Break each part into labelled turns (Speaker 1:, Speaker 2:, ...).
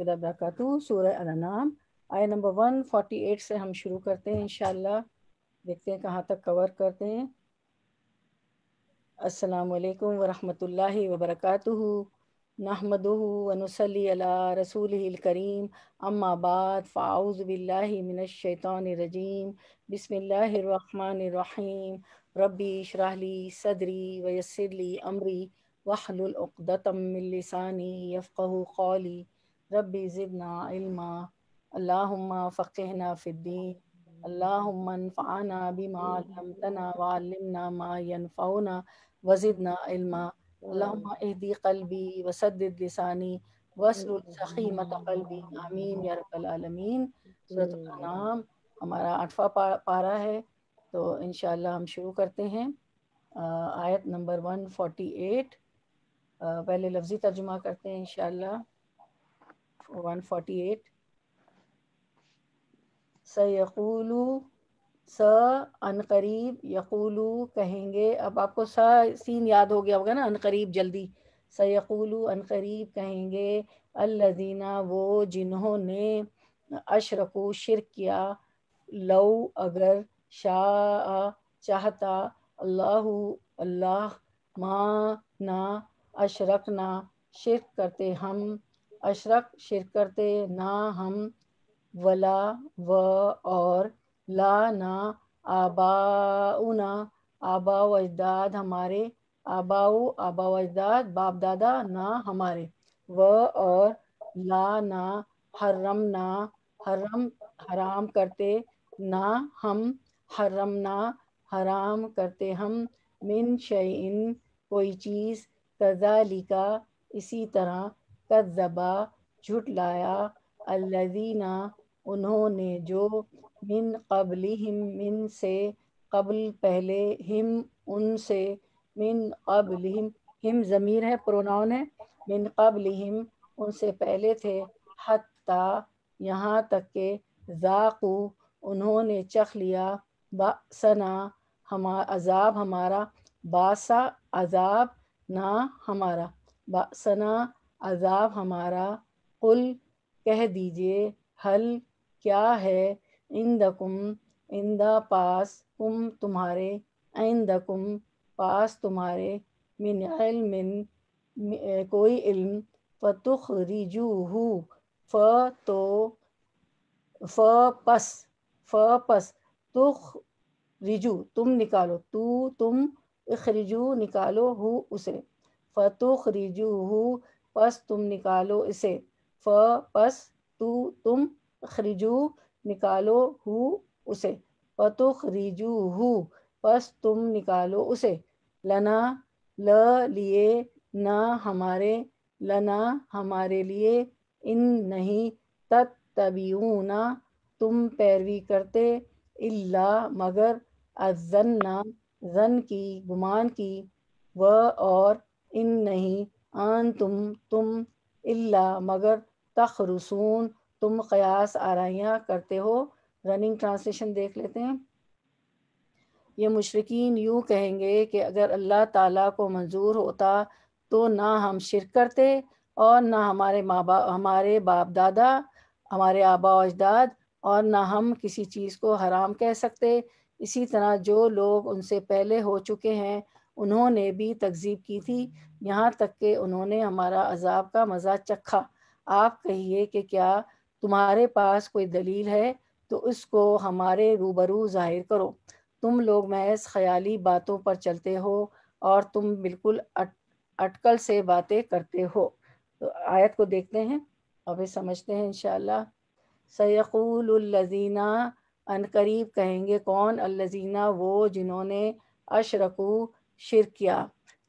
Speaker 1: वरहमत सूर्य अनाम I number eight से हम शुरू करते हैं इन देखते हैं कहाँ तक कवर करते हैं अस्सलाम वालेकुम वरहमतुल्लाहि वबरकातुहु नहमदुहु वनुसली अला रसूलिल करीम अम्मा बाद फ़ाउज़ बिल्लाहि मिनश शैतानिर रजीम बिस्मिल्लाहिर रहमानिर रहीम रब्बी शराहली सदरी वयसरली अमरी वहलुल उक़दतम मिन लिसानी यफ़क़हु क़ौली रबी ज़िदना इल्मा अल्लाहुम्मा फ़क़िहना फ़िद्दीन अल्लाहुम्मा अन्फ़अना बिमा अलमतना वअल्लिमना मा यनफ़उना वज़िदना इल्मा अल्लाहुम्मा इहदी कल्बी वसद्दिद लिसानी वसलुल सखीमत कल्बी आमीन या रब्बल आलमीन सूरत नाम हमारा आठवां पा, पारा है तो इंशाल्लाह हम शुरू करते हैं आयत नंबर 148 पहले लफ्ज़ी तर्जुमा करते हैं इंशाल्लाह 148 सयकूलू स अनकरीब यकूलू कहेंगे अब आपको स सीन याद हो गया होगा ना अनकरीब जल्दी सयकूलू अनकरीब कहेंगे अल्लजीना वो जिन्होंने अशरक़ु शिर किया लौ अगर शाह चाहता अल्लाह अल्लाह माँ ना अशरक ना शिरक करते हम अशरक शिर करते ना हम वला व और ला ना आबाउना आबा अजदाद हमारे आबाऊ आबा अजदाद बाप दादा ना हमारे व और ला ना हर्रम ना हरम हराम करते ना हम हरम ना हराम करते हम मिन शयन कोई चीज़ लिका इसी तरह कदबा झुटलाया अल्लज़ीना उन्होंने जो मिन कबली हिम मिन से कबल पहले हिम उनसे मिन कबल हिम हिम ज़मीर है प्रोनाउन है मिन कबल हिम उनसे पहले थे हत्ता यहाँ तक के जाकू उन्होंने चख लिया बासना हमा अजाब हमारा बासा अजाब ना हमारा बासना अजाब हमारा कुल कह दीजिए हल क्या है इंदकुम इंदा पास कुम तुम्हारे इंदकुम पास तुम्हारे मिन इल्मिन कोई इल्म फ़तुख रिजूहू फ तो फ पस फ पस तुख रिजू तुम निकालो तू तुम इखरिजू निकालो हो उसे फ़तुख रिजू हो पस तुम निकालो इसे फ पस तू तुम खरीजू निकालो हु उसे पतु खरीजू हु पस तुम निकालो उसे लना ल लिए ना हमारे लना हमारे लिए इन नहीं तत् तबियूना तुम पैरवी करते इल्ला मगर अजन्ना जन की गुमान की व और इन नहीं आन तुम तुम इल्ला मगर तख रसून तुम कयास आराइयाँ करते हो रनिंग ट्रांसलेशन देख लेते हैं ये मुशरकिन यूँ कहेंगे कि अगर अल्लाह ताला को मंजूर होता तो ना हम शिर करते और ना हमारे माँ बाप हमारे बाप दादा हमारे आबा अजदाद और ना हम किसी चीज़ को हराम कह सकते इसी तरह जो लोग उनसे पहले हो चुके हैं उन्होंने भी तकजीब की थी यहाँ तक कि उन्होंने हमारा अजाब का मज़ा चखा आप कहिए कि क्या तुम्हारे पास कोई दलील है तो उसको हमारे रूबरू जाहिर करो तुम लोग महज ख्याली बातों पर चलते हो और तुम बिल्कुल अट, अटकल से बातें करते हो तो आयत को देखते हैं और फिर समझते हैं इन सयकूलजीना अनकरीब कहेंगे कौन अल्लजीना वो जिन्होंने अशरकू शिर किया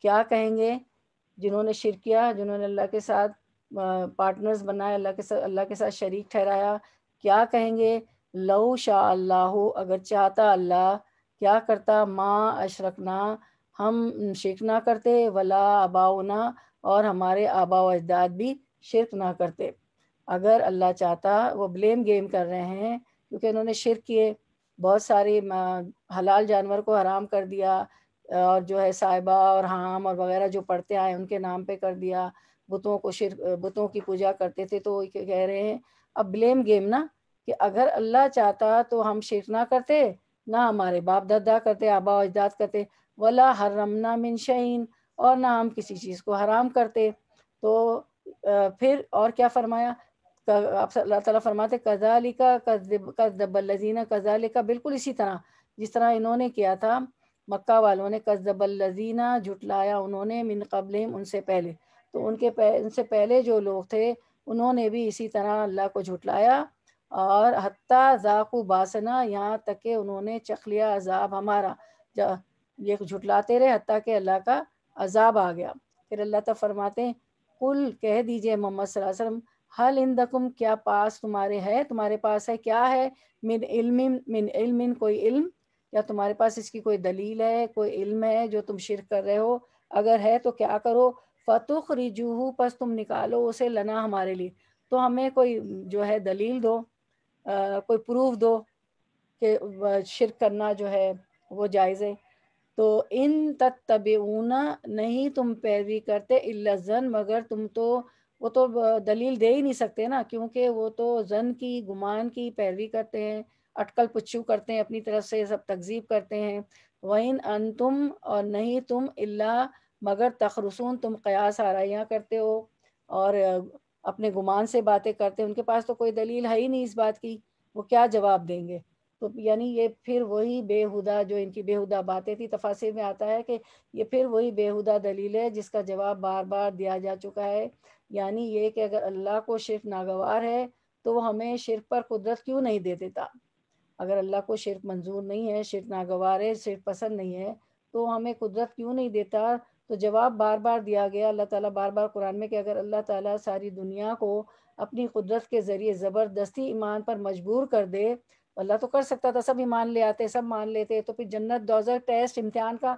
Speaker 1: क्या कहेंगे जिन्होंने शिर किया जिन्होंने अल्लाह के साथ पार्टनर्स बनाए अल्लाह के साथ अल्लाह के साथ शरीक ठहराया क्या कहेंगे लव शाह अल्लाह अगर चाहता अल्लाह क्या करता माँ अशरकना हम शिरक ना करते वला आबाउना और हमारे आबा अजदाद भी शिरक ना करते अगर अल्लाह चाहता वो ब्लेम गेम कर रहे हैं क्योंकि उन्होंने शिरक किए बहुत सारे हलाल जानवर को हराम कर दिया और जो है साहिबा और हाम और वगैरह जो पढ़ते आए उनके नाम पे कर दिया बुतों को शिर बुतों की पूजा करते थे तो कह रहे हैं अब ब्लेम गेम ना कि अगर अल्लाह चाहता तो हम शिर ना करते ना हमारे बाप दादा करते आबा अजदाद करते वला हरमना मिन और ना हम किसी चीज़ को हराम करते तो फिर और क्या फरमाया आप अल्लाह ताला फरमाते कजालिका कजबल्लजीना कजालिका बिल्कुल इसी तरह जिस तरह इन्होंने किया था मक्का वालों ने कसदबल लजीना झुटलाया उन्होंने मिन कबल उनसे पहले तो उनके पह, उनसे पहले जो लोग थे उन्होंने भी इसी तरह अल्लाह को झुटलाया और हती जाकु बासना यहाँ तक के उन्होंने चख लिया अजाब हमारा ये झुटलाते रहे हती कि अल्लाह का अजाब आ गया फिर अल्लाह तब फरमाते कुल कह दीजिए मोहम्मद वसल्लम हल इंदकुम क्या पास तुम्हारे है तुम्हारे पास है क्या है मिन इल्मिन मिन इल्मिन कोई इल्म या तुम्हारे पास इसकी कोई दलील है कोई इल्म है जो तुम शिर कर रहे हो अगर है तो क्या करो फतुख रिजूहू पस तुम निकालो उसे लना हमारे लिए तो हमें कोई जो है दलील दो आ, कोई प्रूफ दो कि शिर करना जो है वो जायज़ है तो इन तबना नहीं तुम पैरवी करते जन मगर तुम तो वो तो दलील दे ही नहीं सकते ना क्योंकि वो तो जन की गुमान की पैरवी करते हैं अटकल पुच्छू करते हैं अपनी तरफ से सब तकजीब करते हैं वहीन अन तुम और नहीं तुम इल्ला मगर तखरसून तुम कयास आरियाँ करते हो और अपने गुमान से बातें करते उनके पास तो कोई दलील है ही नहीं इस बात की वो क्या जवाब देंगे तो यानी ये फिर वही बेहुदा जो इनकी बेहुदा बातें थी तफासिर में आता है कि ये फिर वही बेहुदा दलील है जिसका जवाब बार बार दिया जा चुका है यानी ये कि अगर अल्लाह को शिरफ नागवार है तो वो हमें शिरफ पर कुदरत क्यों नहीं दे देता अगर अल्लाह को शिरक मंजूर नहीं है शिरक नागवार है शिरक पसंद नहीं है तो हमें कुदरत क्यों नहीं देता तो जवाब बार बार दिया गया अल्लाह ताला बार बार कुरान में कि अगर अल्लाह ताला सारी दुनिया को अपनी कुदरत के ज़रिए ज़बरदस्ती ईमान पर मजबूर कर दे तो अल्लाह तो कर सकता था सब ईमान ले आते सब मान लेते तो फिर जन्नत दौजर टेस्ट इम्तहान का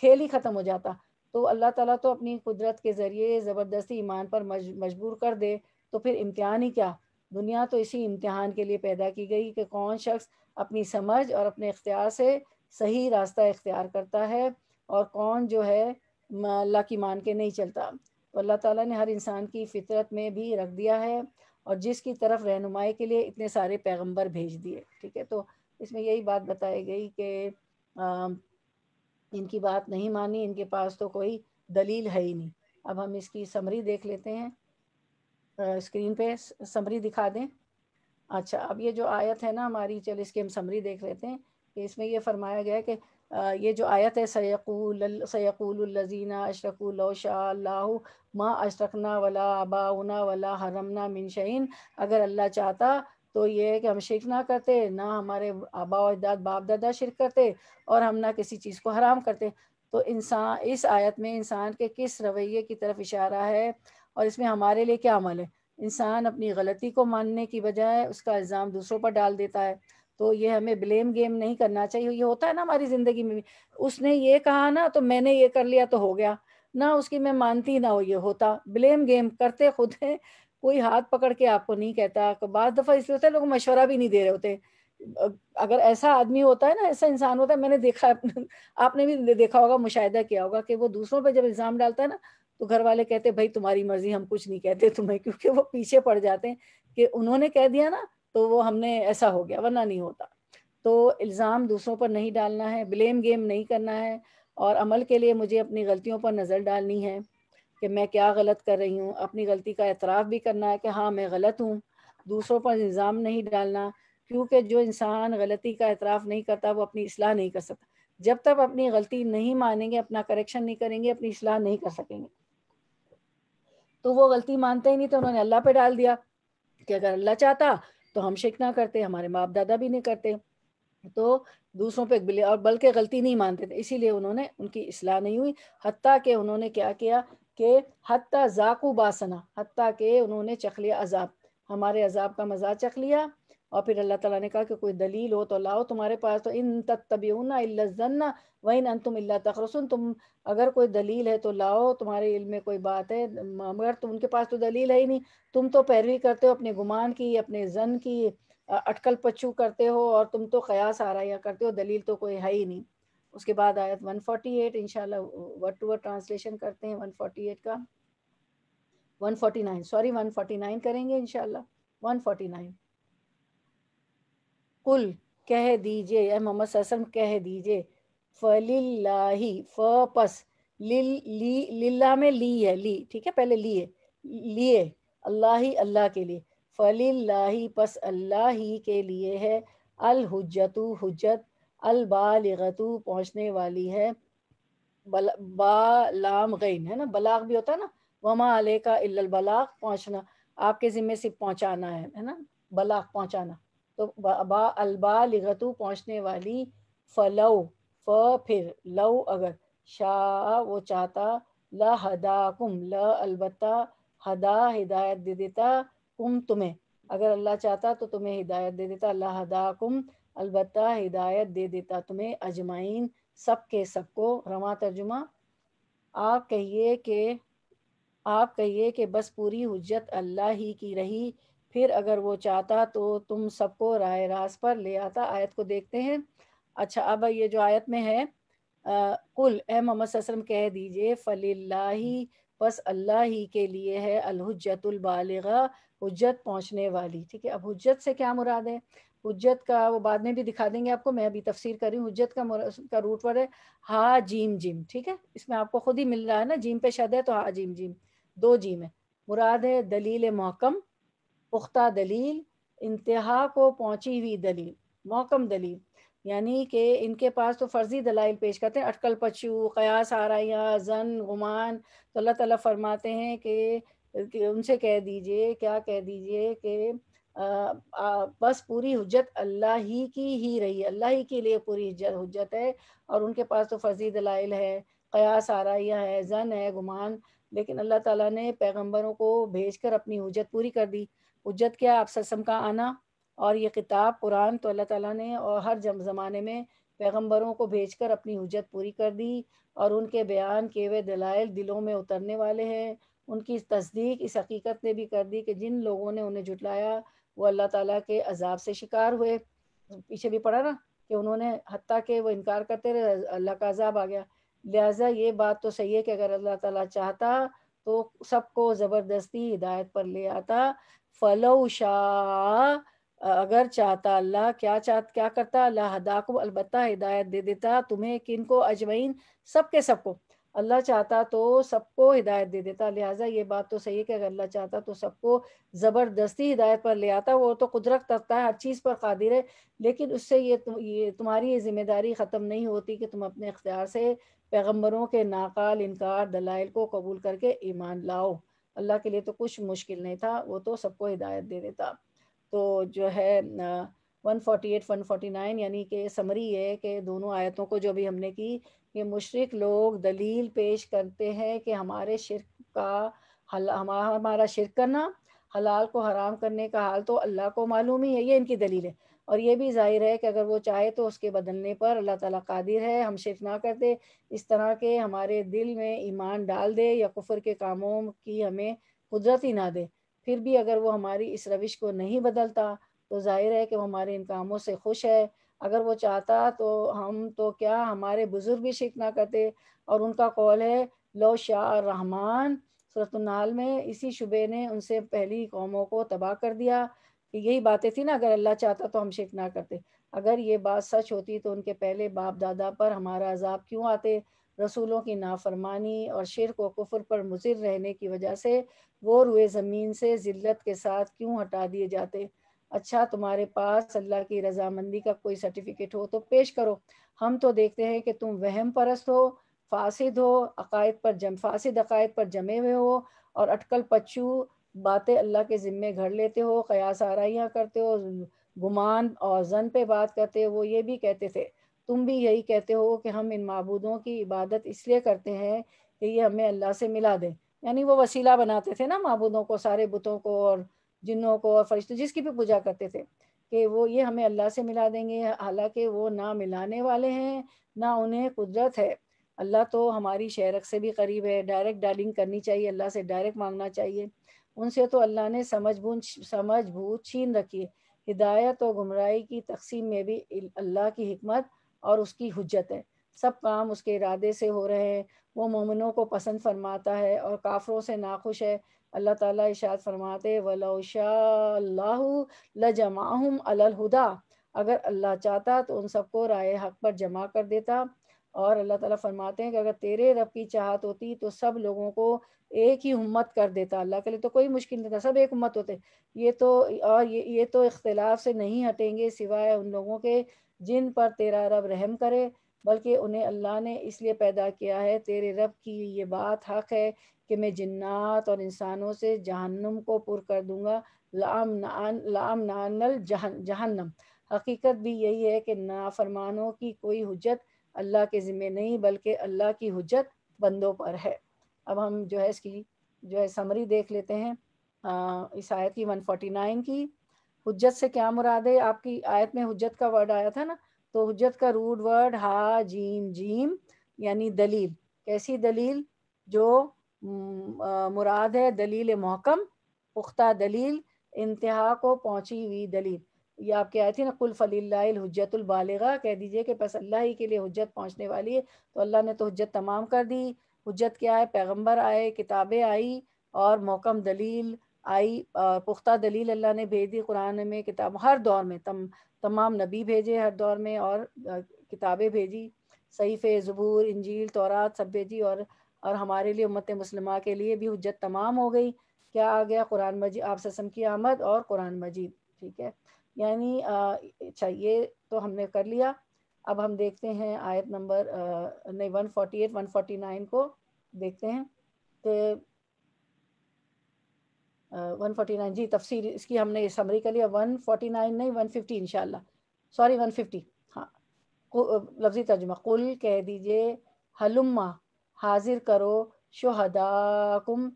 Speaker 1: खेल ही ख़त्म हो जाता तो अल्लाह ताला तो अपनी कुदरत के ज़रिए ज़बरदस्ती ईमान पर मजबूर कर दे तो फिर इम्तहान ही क्या दुनिया तो इसी इम्तहान के लिए पैदा की गई कि कौन शख्स अपनी समझ और अपने इख्तियार से सही रास्ता इख्तियार करता है और कौन जो है अल्लाह की मान के नहीं चलता तो अल्लाह ताला ने हर इंसान की फितरत में भी रख दिया है और जिसकी तरफ रहनुमाई के लिए इतने सारे पैगंबर भेज दिए ठीक है तो इसमें यही बात बताई गई कि इनकी बात नहीं मानी इनके पास तो कोई दलील है ही नहीं अब हम इसकी समरी देख लेते हैं स्क्रीन पे समरी दिखा दें अच्छा अब ये जो आयत है ना हमारी चल इसके हम समरी देख लेते हैं कि इसमें ये फरमाया गया है कि ये जो आयत है सैकूल अशरक अशरकूल्लाह माँ अशरकना वला आबाउना वला हरमना मिनशीन अगर अल्लाह चाहता तो ये है कि हम शिरक ना करते ना हमारे आबा अजदाद बाप दादा शिरक करते और हम ना किसी चीज़ को हराम करते तो इंसान इस आयत में इंसान के किस रवैये की तरफ इशारा है और इसमें हमारे लिए क्या अमल है इंसान अपनी गलती को मानने की बजाय उसका इल्ज़ाम दूसरों पर डाल देता है तो ये हमें ब्लेम गेम नहीं करना चाहिए ये होता है ना हमारी ज़िंदगी में भी उसने ये कहा ना तो मैंने ये कर लिया तो हो गया ना उसकी मैं मानती ना हो ये होता ब्लेम गेम करते खुद हैं कोई हाथ पकड़ के आपको नहीं कहता बार दफ़ा इसलिए होता है लोग मशवरा भी नहीं दे रहे होते अगर ऐसा आदमी होता है ना ऐसा इंसान होता है मैंने देखा आपने भी देखा होगा मुशाह किया होगा कि वो दूसरों पर जब इल्ज़ाम डालता है ना तो घर वाले कहते भाई तुम्हारी मर्जी हम कुछ नहीं कहते तुम्हें क्योंकि वो पीछे पड़ जाते हैं कि उन्होंने कह दिया ना तो वो हमने ऐसा हो गया वरना नहीं होता तो इल्ज़ाम दूसरों पर नहीं डालना है ब्लेम गेम नहीं करना है और अमल के लिए मुझे अपनी गलतियों पर नज़र डालनी है कि मैं क्या गलत कर रही हूँ अपनी गलती का एतराफ़ भी करना है कि हाँ मैं गलत हूँ दूसरों पर इल्ज़ाम नहीं डालना क्योंकि जो इंसान गलती का एतराफ़ नहीं करता वो अपनी असलाह नहीं कर सकता जब तक अपनी गलती नहीं मानेंगे अपना करेक्शन नहीं करेंगे अपनी असलाह नहीं कर सकेंगे तो वो गलती मानते ही नहीं थे उन्होंने अल्लाह पे डाल दिया कि अगर अल्लाह चाहता तो हम शिक ना करते हमारे माँ दादा भी नहीं करते तो दूसरों पे बिले और बल्कि गलती नहीं मानते थे इसीलिए उन्होंने उनकी असलाह नहीं हुई हती कि उन्होंने क्या किया कि हती जाकू बासना हती के उन्होंने चख लिया अजाब हमारे अजाब का मज़ाक चख लिया और फिर अल्लाह तला ने कहा कि कोई दलील हो तो लाओ तुम्हारे पास तो इन तत्तबीना जन्ना वही अन तुम अल्ला तखरसन तुम अगर कोई दलील है तो लाओ तुम्हारे इल में कोई बात है मगर तुम उनके पास तो दलील है ही नहीं तुम तो पैरवी करते हो अपने गुमान की अपने जन की अटकल पच्चू करते हो और तुम तो कयास आराया करते हो दलील तो कोई है ही नहीं उसके बाद आयत 148 शह वर्ड टू वर्ड ट्रांसलेशन करते हैं 148 का 149 सॉरी 149 करेंगे फोर्टी 149 कुल कह दीजिए या मोहम्मद ससम कह दीजिए फलिल्लाही फ पस लिल ली लिल्ला में ली है ली ठीक है पहले लिए लिए अल्लाह ही अल्लाह के लिए फलिल्लाही पस अल्लाह ही के लिए है अल हुज्जतु हुज्जत अल बालिगतु पहुँचने वाली है बल बालाम गैन है ना बलाग भी होता है ना वमा आले का इल्ल बलाग पहुँचना आपके ज़िम्मे से पहुँचाना है है ना बलाग पहुँचाना तो बा अलबा लिगतु पहुंचने वाली फलव फ फिर लव अगर शाह वो चाहता ल हदा कुम ल अलबत्ता हदा हिदायत दे देता कुम तुम्हें अगर अल्लाह चाहता तो तुम्हें हिदायत दे देता अल्लाह हदा कुम अलबत्ता हिदायत दे देता तुम्हें अजमाइन सब के सबको रवा तर्जुमा आप कहिए कि आप कहिए कि बस पूरी हजत अल्लाह ही की रही फिर अगर वो चाहता तो तुम सबको राय रास पर ले आता आयत को देखते हैं अच्छा अब ये जो आयत में है आ, कुल ए मोहम्मद कह दीजिए ही बस अल्लाह ही के लिए है अलहुजतुल बालिगा हुज्जत पहुंचने वाली ठीक है अब हुज्जत से क्या मुराद है हुज्जत का वो बाद में भी दिखा देंगे आपको मैं अभी तफसीर कर रही हूँ हुज्जत का का रूट वर्ड है हा जीम जिम ठीक है इसमें आपको खुद ही मिल रहा है ना जीम पे शद है तो हा जीम जिम दो जीम है मुराद है दलील महकम पुख्ता दलील इंतहा को पहुंची हुई दलील मौकम दलील यानी कि इनके पास तो फर्जी दलाइल पेश करते हैं अटकल पशु कयास आरिया जन गुमान तो अल्लाह तला फरमाते हैं कि उनसे कह दीजिए क्या कह दीजिए कि बस पूरी हजत अल्लाह ही की ही रही अल्लाह ही के लिए पूरी हजत है और उनके पास तो फर्जी दलाइल है कयास आरिया है जन है गुमान लेकिन अल्लाह तला ने पैगम्बरों को भेज कर अपनी हजत पूरी कर दी उज्जत क्या आप सरसम का आना और ये किताब कुरान तो अल्लाह ताला ने और हर ज़माने में पैगम्बरों को भेज कर अपनी हजत पूरी कर दी और उनके बयान किए हुए दलाइल दिलों में उतरने वाले हैं उनकी तस्दीक इस हकीकत ने भी कर दी कि जिन लोगों ने उन्हें जुटलाया वो अल्लाह ताला के अजाब से शिकार हुए पीछे भी पढ़ा ना कि उन्होंने हती के वो इनकार करते रहे अल्लाह का अजाब आ गया लिहाजा ये बात तो सही है कि अगर अल्लाह ताला चाहता तो सबको ज़बरदस्ती हिदायत पर ले आता फलौशा अगर चाहता अल्लाह क्या चाह क्या करता अल्लाह हदा को अलबत् हिदायत दे देता तुम्हें किन को अजमैन सबके सबको अल्लाह चाहता तो सबको हिदायत दे देता लिहाजा ये बात तो सही है कि अगर अल्लाह चाहता तो सबको ज़बरदस्ती हिदायत पर ले आता वो तो कुदरत करता है हर चीज़ पर कादिर है लेकिन उससे ये तुम ये तुम्हारी ये जिम्मेदारी ख़त्म नहीं होती कि तुम अपने इख्तियार से पैगम्बरों के नाकाल इनकार दलाइल को कबूल करके ईमान लाओ अल्लाह के लिए तो कुछ मुश्किल नहीं था वो तो सबको हिदायत दे देता तो जो है one forty eight one forty nine यानी कि समरी है कि दोनों आयतों को जो भी हमने की ये मुशरक लोग दलील पेश करते हैं कि हमारे शिरक का हल हमारा शिरक करना हलाल को हराम करने का हाल तो अल्लाह को मालूम ही है ये इनकी दलील है और ये भी जाहिर है कि अगर वो चाहे तो उसके बदलने पर अल्लाह ताला कादिर है हम शिरक ना करते इस तरह के हमारे दिल में ईमान डाल दे या कुफर के कामों की हमें कुदरत ही ना दे फिर भी अगर वो हमारी इस रविश को नहीं बदलता तो जाहिर है कि वो हमारे इन कामों से खुश है अगर वो चाहता तो हम तो क्या हमारे बुज़ुर्ग भी शिरक ना करते और उनका कौल है लो शाह रहमान सूरतनाल में इसी शुबे ने उनसे पहली कौमों को तबाह कर दिया यही बातें थी ना अगर अल्लाह चाहता तो हम शिक ना करते अगर ये बात सच होती तो उनके पहले बाप दादा पर हमारा अजाब क्यों आते रसूलों की नाफरमानी और शिर को कुफर पर मुजिर रहने की वजह से वो रुए ज़मीन से ज़िल्लत के साथ क्यों हटा दिए जाते अच्छा तुम्हारे पास अल्लाह की रजामंदी का कोई सर्टिफिकेट हो तो पेश करो हम तो देखते हैं कि तुम वहम परस्त हो फासिद हो अकायद पर जम फासिद अकायद पर जमे हुए हो और अटकल पच्चू बातें अल्लाह के ज़िम्मे घर लेते हो कयास आरियाँ करते हो गुमान और जन पे बात करते हो वो ये भी कहते थे तुम भी यही कहते हो कि हम इन मबूदों की इबादत इसलिए करते हैं कि ये हमें अल्लाह से मिला दें यानी वो वसीला बनाते थे ना मबूदों को सारे बुतों को और जिन्नों को और फरिश्तों जिसकी भी पूजा करते थे कि वो ये हमें अल्लाह से मिला देंगे हालांकि वो ना मिलाने वाले हैं ना उन्हें कुदरत है अल्लाह तो हमारी शहरक से भी करीब है डायरेक्ट डालिंग करनी चाहिए अल्लाह से डायरेक्ट मांगना चाहिए उनसे तो अल्लाह ने समझ बूझ समझ बूझ छीन रखी है हिदायत और गुमराही की तकसीम में भी अल्लाह की हमत और उसकी हजत है सब काम उसके इरादे से हो रहे हैं वो मोमिनों को पसंद फरमाता है और काफरों से नाखुश है अल्लाह ताला इशाद फरमाते वलाशाहम अलहुदा अगर अल्लाह चाहता तो उन सबको राय हक पर जमा कर देता और अल्लाह ताला फरमाते हैं कि अगर तेरे रब की चाहत होती तो सब लोगों को एक ही उम्मत कर देता अल्लाह के लिए तो कोई मुश्किल नहीं था सब एक उम्मत होते ये तो और ये ये तो इख्तलाफ से नहीं हटेंगे सिवाय उन लोगों के जिन पर तेरा रब रहम करे बल्कि उन्हें अल्लाह ने इसलिए पैदा किया है तेरे रब की ये बात हक है कि मैं जन्ात और इंसानों से जहन्नम को पुर कर दूँगा लाम नान लाम नानल जहन जहन्नम हकीकत भी यही है कि नाफरमानों की कोई हजत अल्लाह के ज़िम्मे नहीं बल्कि अल्लाह की हजत बंदों पर है अब हम जो है इसकी जो है समरी देख लेते हैं इस आयत की 149 की हजत से क्या मुराद है आपकी आयत में हजत का वर्ड आया था ना तो हजत का रूट वर्ड हा जीम जीम यानी दलील कैसी दलील जो मुराद है दलील महकम पुख्ता दलील इंतहा को पहुंची हुई दलील ये आपके आए थे ना कुल फ़लील्लाजतुलबालगा कह दीजिए कि बस अल्लाह ही के लिए हजत पहुँचने वाली है तो अल्लाह ने तो हजत तमाम कर दी हजत क्या है पैगम्बर आए किताबें आई और मौकम दलील आई पुख्ता दलील अल्लाह ने भेज दी कुरान में किताब हर दौर में तम तमाम नबी भेजे हर दौर में और किताबें भेजी सहीफ़े ज़बूर इंजील तौरात सब भेजी और और हमारे लिए उम्मत मुसलमा के लिए भी हजत तमाम हो गई क्या आ गया कुरान मजीद आप ससम की आमद और कुरान मजीद ठीक है यानी चाहिए तो हमने कर लिया अब हम देखते हैं आयत नंबर नहीं 148 149 को देखते हैं कि वन फोर्टी नाइन जी तफसीर इसकी हमने समरी कर लिया वन फोर्टी नाइन नहीं वन फिफ्टी इनशाला सॉरी वन फिफ्टी हाँ लफ्जी तर्जुमा कुल कह दीजिए हलुम्मा हाजिर करो शहदा कुम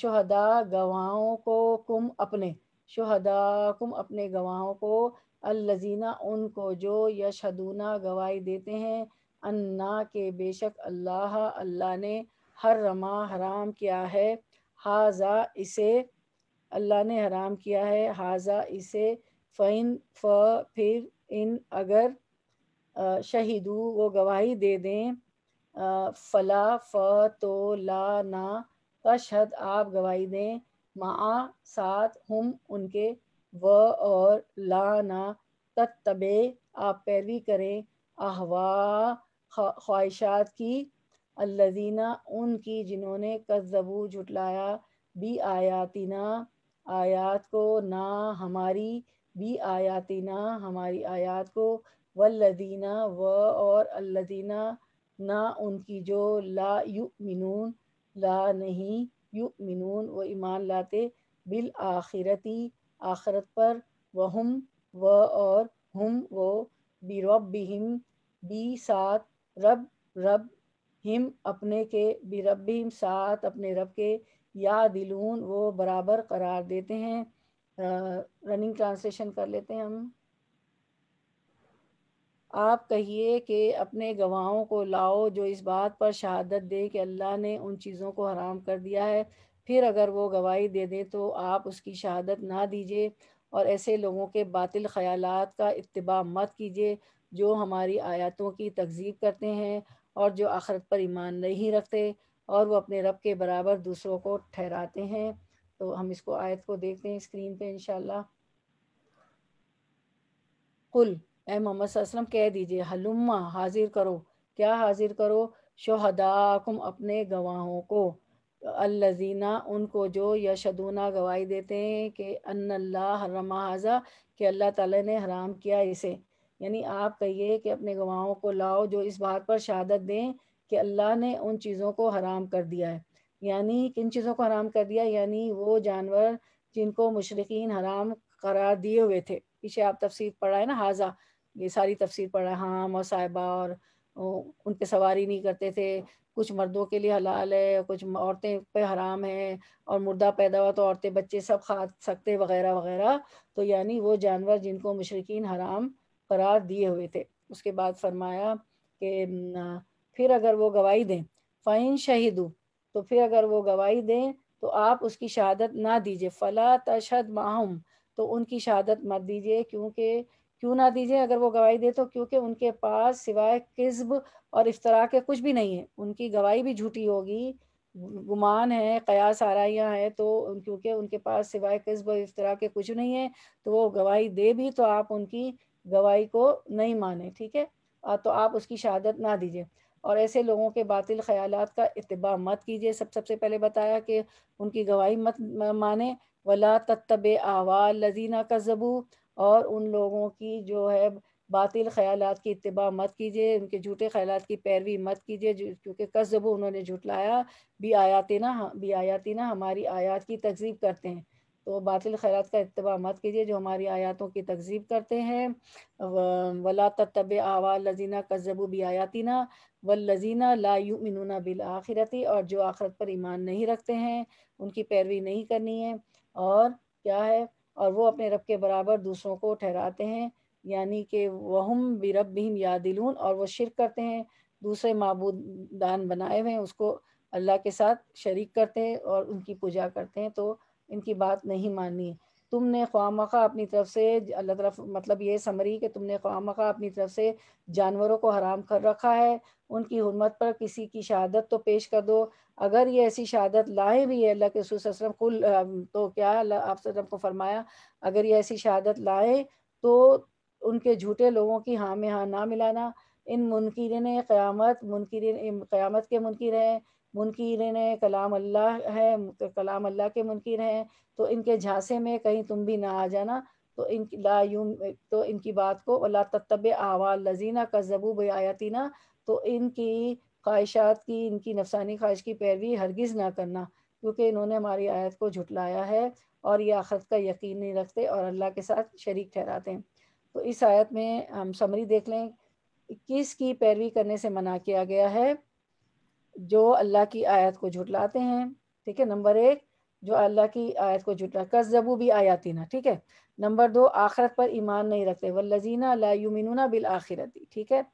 Speaker 1: शहदा गवाओं को कुम अपने शहदाकुम अपने गवाहों को अल्लजीना उनको जो यशदूना गवाही देते हैं अन्ना के बेशक अल्लाह अल्लाह ने हर रमा हराम किया है हाजा इसे अल्लाह ने हराम किया है हाजा इसे फ़ैन फ फिर इन अगर शहीदू वो गवाही दे दें फ़ला फ़ तो ला ना तशहद आप गवाही दें मा साथ हम उनके व और ला ना तत्तबे आप पैरवी करें अहवा ख्वाहिशात की अल्लजीना उनकी जिन्होंने कजबू झुटलाया बी आयातिना आयात को ना हमारी बी आयातिना हमारी आयात को वल्लदीना व और अल्लदीना ना उनकी जो ला यू मिनून ला नहीं यूमिनून व ईमान लाते बिल आखिरती आखरत पर वहम व और हम वो बिरब बिहिम बी साथ रब रब हिम अपने के बिरब हिम साथ अपने रब के या दिलून वो बराबर करार देते हैं रनिंग ट्रांसलेशन कर लेते हैं हम आप कहिए कि अपने गवाहों को लाओ जो इस बात पर शहादत दें कि अल्लाह ने उन चीज़ों को हराम कर दिया है फिर अगर वो गवाही दे दें तो आप उसकी शहादत ना दीजिए और ऐसे लोगों के बातिल ख्याल का इतबा मत कीजिए जो हमारी आयतों की तकजीब करते हैं और जो आखरत पर ईमान नहीं रखते और वो अपने रब के बराबर दूसरों को ठहराते हैं तो हम इसको आयत को देखते हैं स्क्रीन पे इंशाल्लाह कुल ए मोहम्मद वसल्लम कह दीजिए हलुम्मा हाजिर करो क्या हाजिर करो शोहदाकुम अपने गवाहों को अलज़ीना उनको जो यशदूना गवाही देते हैं कि अनल्लाह हाजा कि अल्लाह ताला ने हराम किया इसे यानी आप कहिए कि अपने गवाहों को लाओ जो इस बात पर शहादत दें कि अल्लाह ने उन चीज़ों को हराम कर दिया है यानी किन चीज़ों को हराम कर दिया यानी वो जानवर जिनको मशरकिन हराम करार दिए हुए थे पीछे आप तफसीर पढ़ा है ना हाजा ये सारी तफसीर पढ़ा हाम और साहिबा और उनके सवारी नहीं करते थे कुछ मर्दों के लिए हलाल है और कुछ औरतें पे हराम है और मुर्दा पैदा हुआ तो औरतें बच्चे सब खा सकते वगैरह वगैरह तो यानी वो जानवर जिनको मशरकिन हराम करार दिए हुए थे उसके बाद फरमाया कि फिर अगर वो गवाही दें फ़ाइन शहीदू तो फिर अगर वो गवाही दें तो आप उसकी शहादत ना दीजिए फ़ला तशद माहम तो उनकी शहादत मत दीजिए क्योंकि क्यों ना दीजिए अगर वो गवाही दे तो क्योंकि उनके पास सिवाय किस्ब और इफ्तरा के कुछ भी नहीं है उनकी गवाही भी झूठी होगी गुमान है कयास आराइयाँ हैं तो क्योंकि उनके पास सिवाय किस्ब और इफ्तरा के कुछ नहीं है तो वो गवाही दे भी तो आप उनकी गवाही को नहीं माने ठीक है तो आप उसकी शहादत ना दीजिए और ऐसे लोगों के बातिल ख्याल का इतबा मत कीजिए सब सबसे पहले बताया कि उनकी गवाही मत माने वला तत्तबे आवा लजीना का जबू और उन लोगों की जो है बातिल ख्याल की इतबा मत कीजिए उनके झूठे ख्याल की पैरवी मत कीजिए क्योंकि जब उन्होंने झूठलाया भी आयाती ना भी आयाती ना हमारी आयात की तकजीब करते हैं तो बातिल ख्याल का इतबा मत कीजिए जो हमारी आयातों की तकजीब करते हैं वला तब आवा लजीना कजबू भी आयातिना व लजीना ला मिनूना बिल आखिरती और जो आखरत पर ईमान नहीं रखते हैं उनकी पैरवी नहीं करनी है और क्या है और वो अपने रब के बराबर दूसरों को ठहराते हैं यानी कि वहम बिरब भीम या दिलून और वो शिरक करते हैं दूसरे दान बनाए हुए हैं उसको अल्लाह के साथ शरीक करते हैं और उनकी पूजा करते हैं तो इनकी बात नहीं माननी तुमने ख्वाम खा अपनी तरफ से अल्लाह तरफ मतलब ये समरी कि तुमने ख्वाम खा अपनी तरफ से जानवरों को हराम कर रखा है उनकी हरमत पर किसी की शहादत तो पेश कर दो अगर ये ऐसी शहादत लाए भी है अल्लाह के रसम कुल तो क्या आप को फरमाया अगर ये ऐसी शहादत लाए तो उनके झूठे लोगों की हाँ में हाँ ना मिलाना इन मुनकिन क़्यामत मुनकिन क़्यामत के मुनकर हैं मुनकिन ने कलाम अल्लाह है कलाम अल्लाह के मुनकिन हैं तो इनके झांसे में कहीं तुम भी ना आ जाना तो इनकी ला यूम तो इनकी बात को अल्लाह तत्तब आवा लजीना का जबू बयातिना तो इनकी ख्वाहिशात की इनकी नफसानी ख्वाहिश की पैरवी हरगिज़ ना करना क्योंकि इन्होंने हमारी आयत को झुटलाया है और ये आखरत का यकीन नहीं रखते और अल्लाह के साथ शरीक ठहराते हैं तो इस आयत में हम समरी देख लें किस की पैरवी करने से मना किया गया है जो अल्लाह की आयत को झुटलाते हैं ठीक है नंबर एक जो अल्लाह की आयत को झुटला कस्जबू भी आयाती ना ठीक है नंबर दो आखरत पर ईमान नहीं रखते वल्लजीना लायुमिनुना बिल आखिरती ठीक है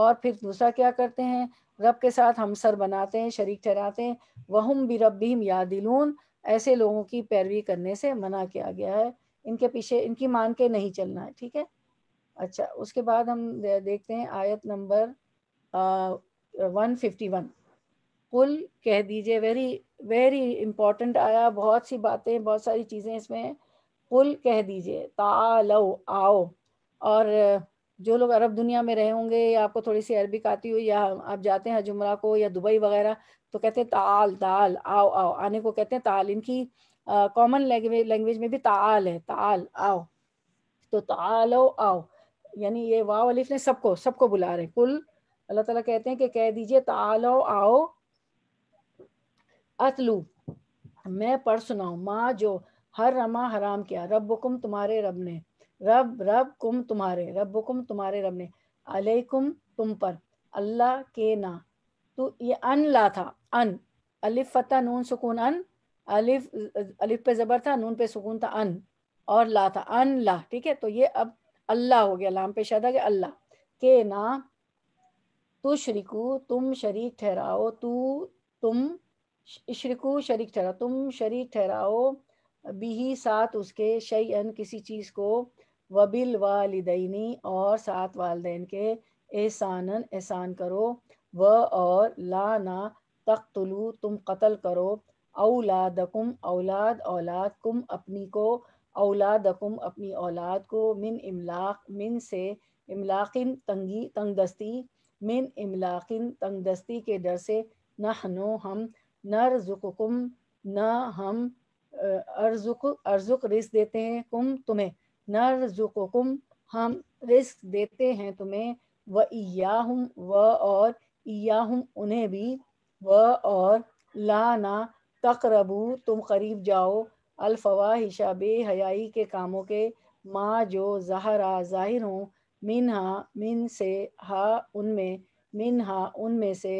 Speaker 1: और फिर दूसरा क्या करते हैं रब के साथ हमसर बनाते हैं शरीक ठहराते हैं वहम भी रब भी यादिलून ऐसे लोगों की पैरवी करने से मना किया गया है इनके पीछे इनकी मान के नहीं चलना है ठीक है अच्छा उसके बाद हम देखते हैं आयत नंबर वन फिफ्टी वन कुल कह दीजिए वेरी वेरी इम्पोर्टेंट आया बहुत सी बातें बहुत सारी चीज़ें इसमें कुल कह दीजिए तालो आओ और जो लोग अरब दुनिया में रहे होंगे या आपको थोड़ी सी अरबिक आती हो या आप जाते हैं जुमरा को या दुबई वगैरह तो कहते हैं ताल ताल आओ आओ आने को कहते हैं ताल इनकी कॉमन लैंग्वेज लैंग्वेज में भी ताल है ताल आओ तो तालो आओ यानी ये वाह अलिफ ने सबको सबको बुला रहे कुल अल्लाह ताला कहते हैं कि कह दीजिए तालो आओ अतलू मैं पढ़ सुनाऊ माँ जो हर रमा हराम किया रब कुम तुम्हारे रब ने रब रब कुम तुम्हारे रब कुम तुम्हारे रब ने अलैकुम तुम पर अल्लाह के ना तो ये अन ला था अन अलिफ फता नून सुकून अन अलिफ अलिफ पे ज़बर था नून पे सुकून था अन और ला था अन ला ठीक है तो ये अब अल्लाह हो गया लाम पे शादा गया अल्लाह के ना तु शरीकू तुम शरीक ठहराओ तू तु, तुम इशरकू शरीक ठहरा तुम शरीक ठहराओ बिही साथ उसके शयन किसी चीज़ को वबिल वालिदैनी और साथ वालदेन के एहसानन एहसान करो व और ला ना तख्तलू तुम कत्ल करो औलादकुम औलाद औलाद कुम अपनी को औलादकुम अपनी औलाद को मिन इमलाक मिन से इमलाकिन तंगी तंगदस्ती मिन इमलाकिन तंगदस्ती के डर से नहनो हम नरजुकुम न हम अर्जुक अर्जुक रिस्क देते हैं कुम तुम्हें नरजुकुम हम रिस्क देते हैं तुम्हें व इयाहुम व और इयाहुम उन्हें भी व और लाना तकरबू तुम करीब जाओ अलफवाहिशा बेहयाई के कामों के माँ जो जहरा जाहिर हो मिन हा मिन से हा उनमें मिन हा उनमें से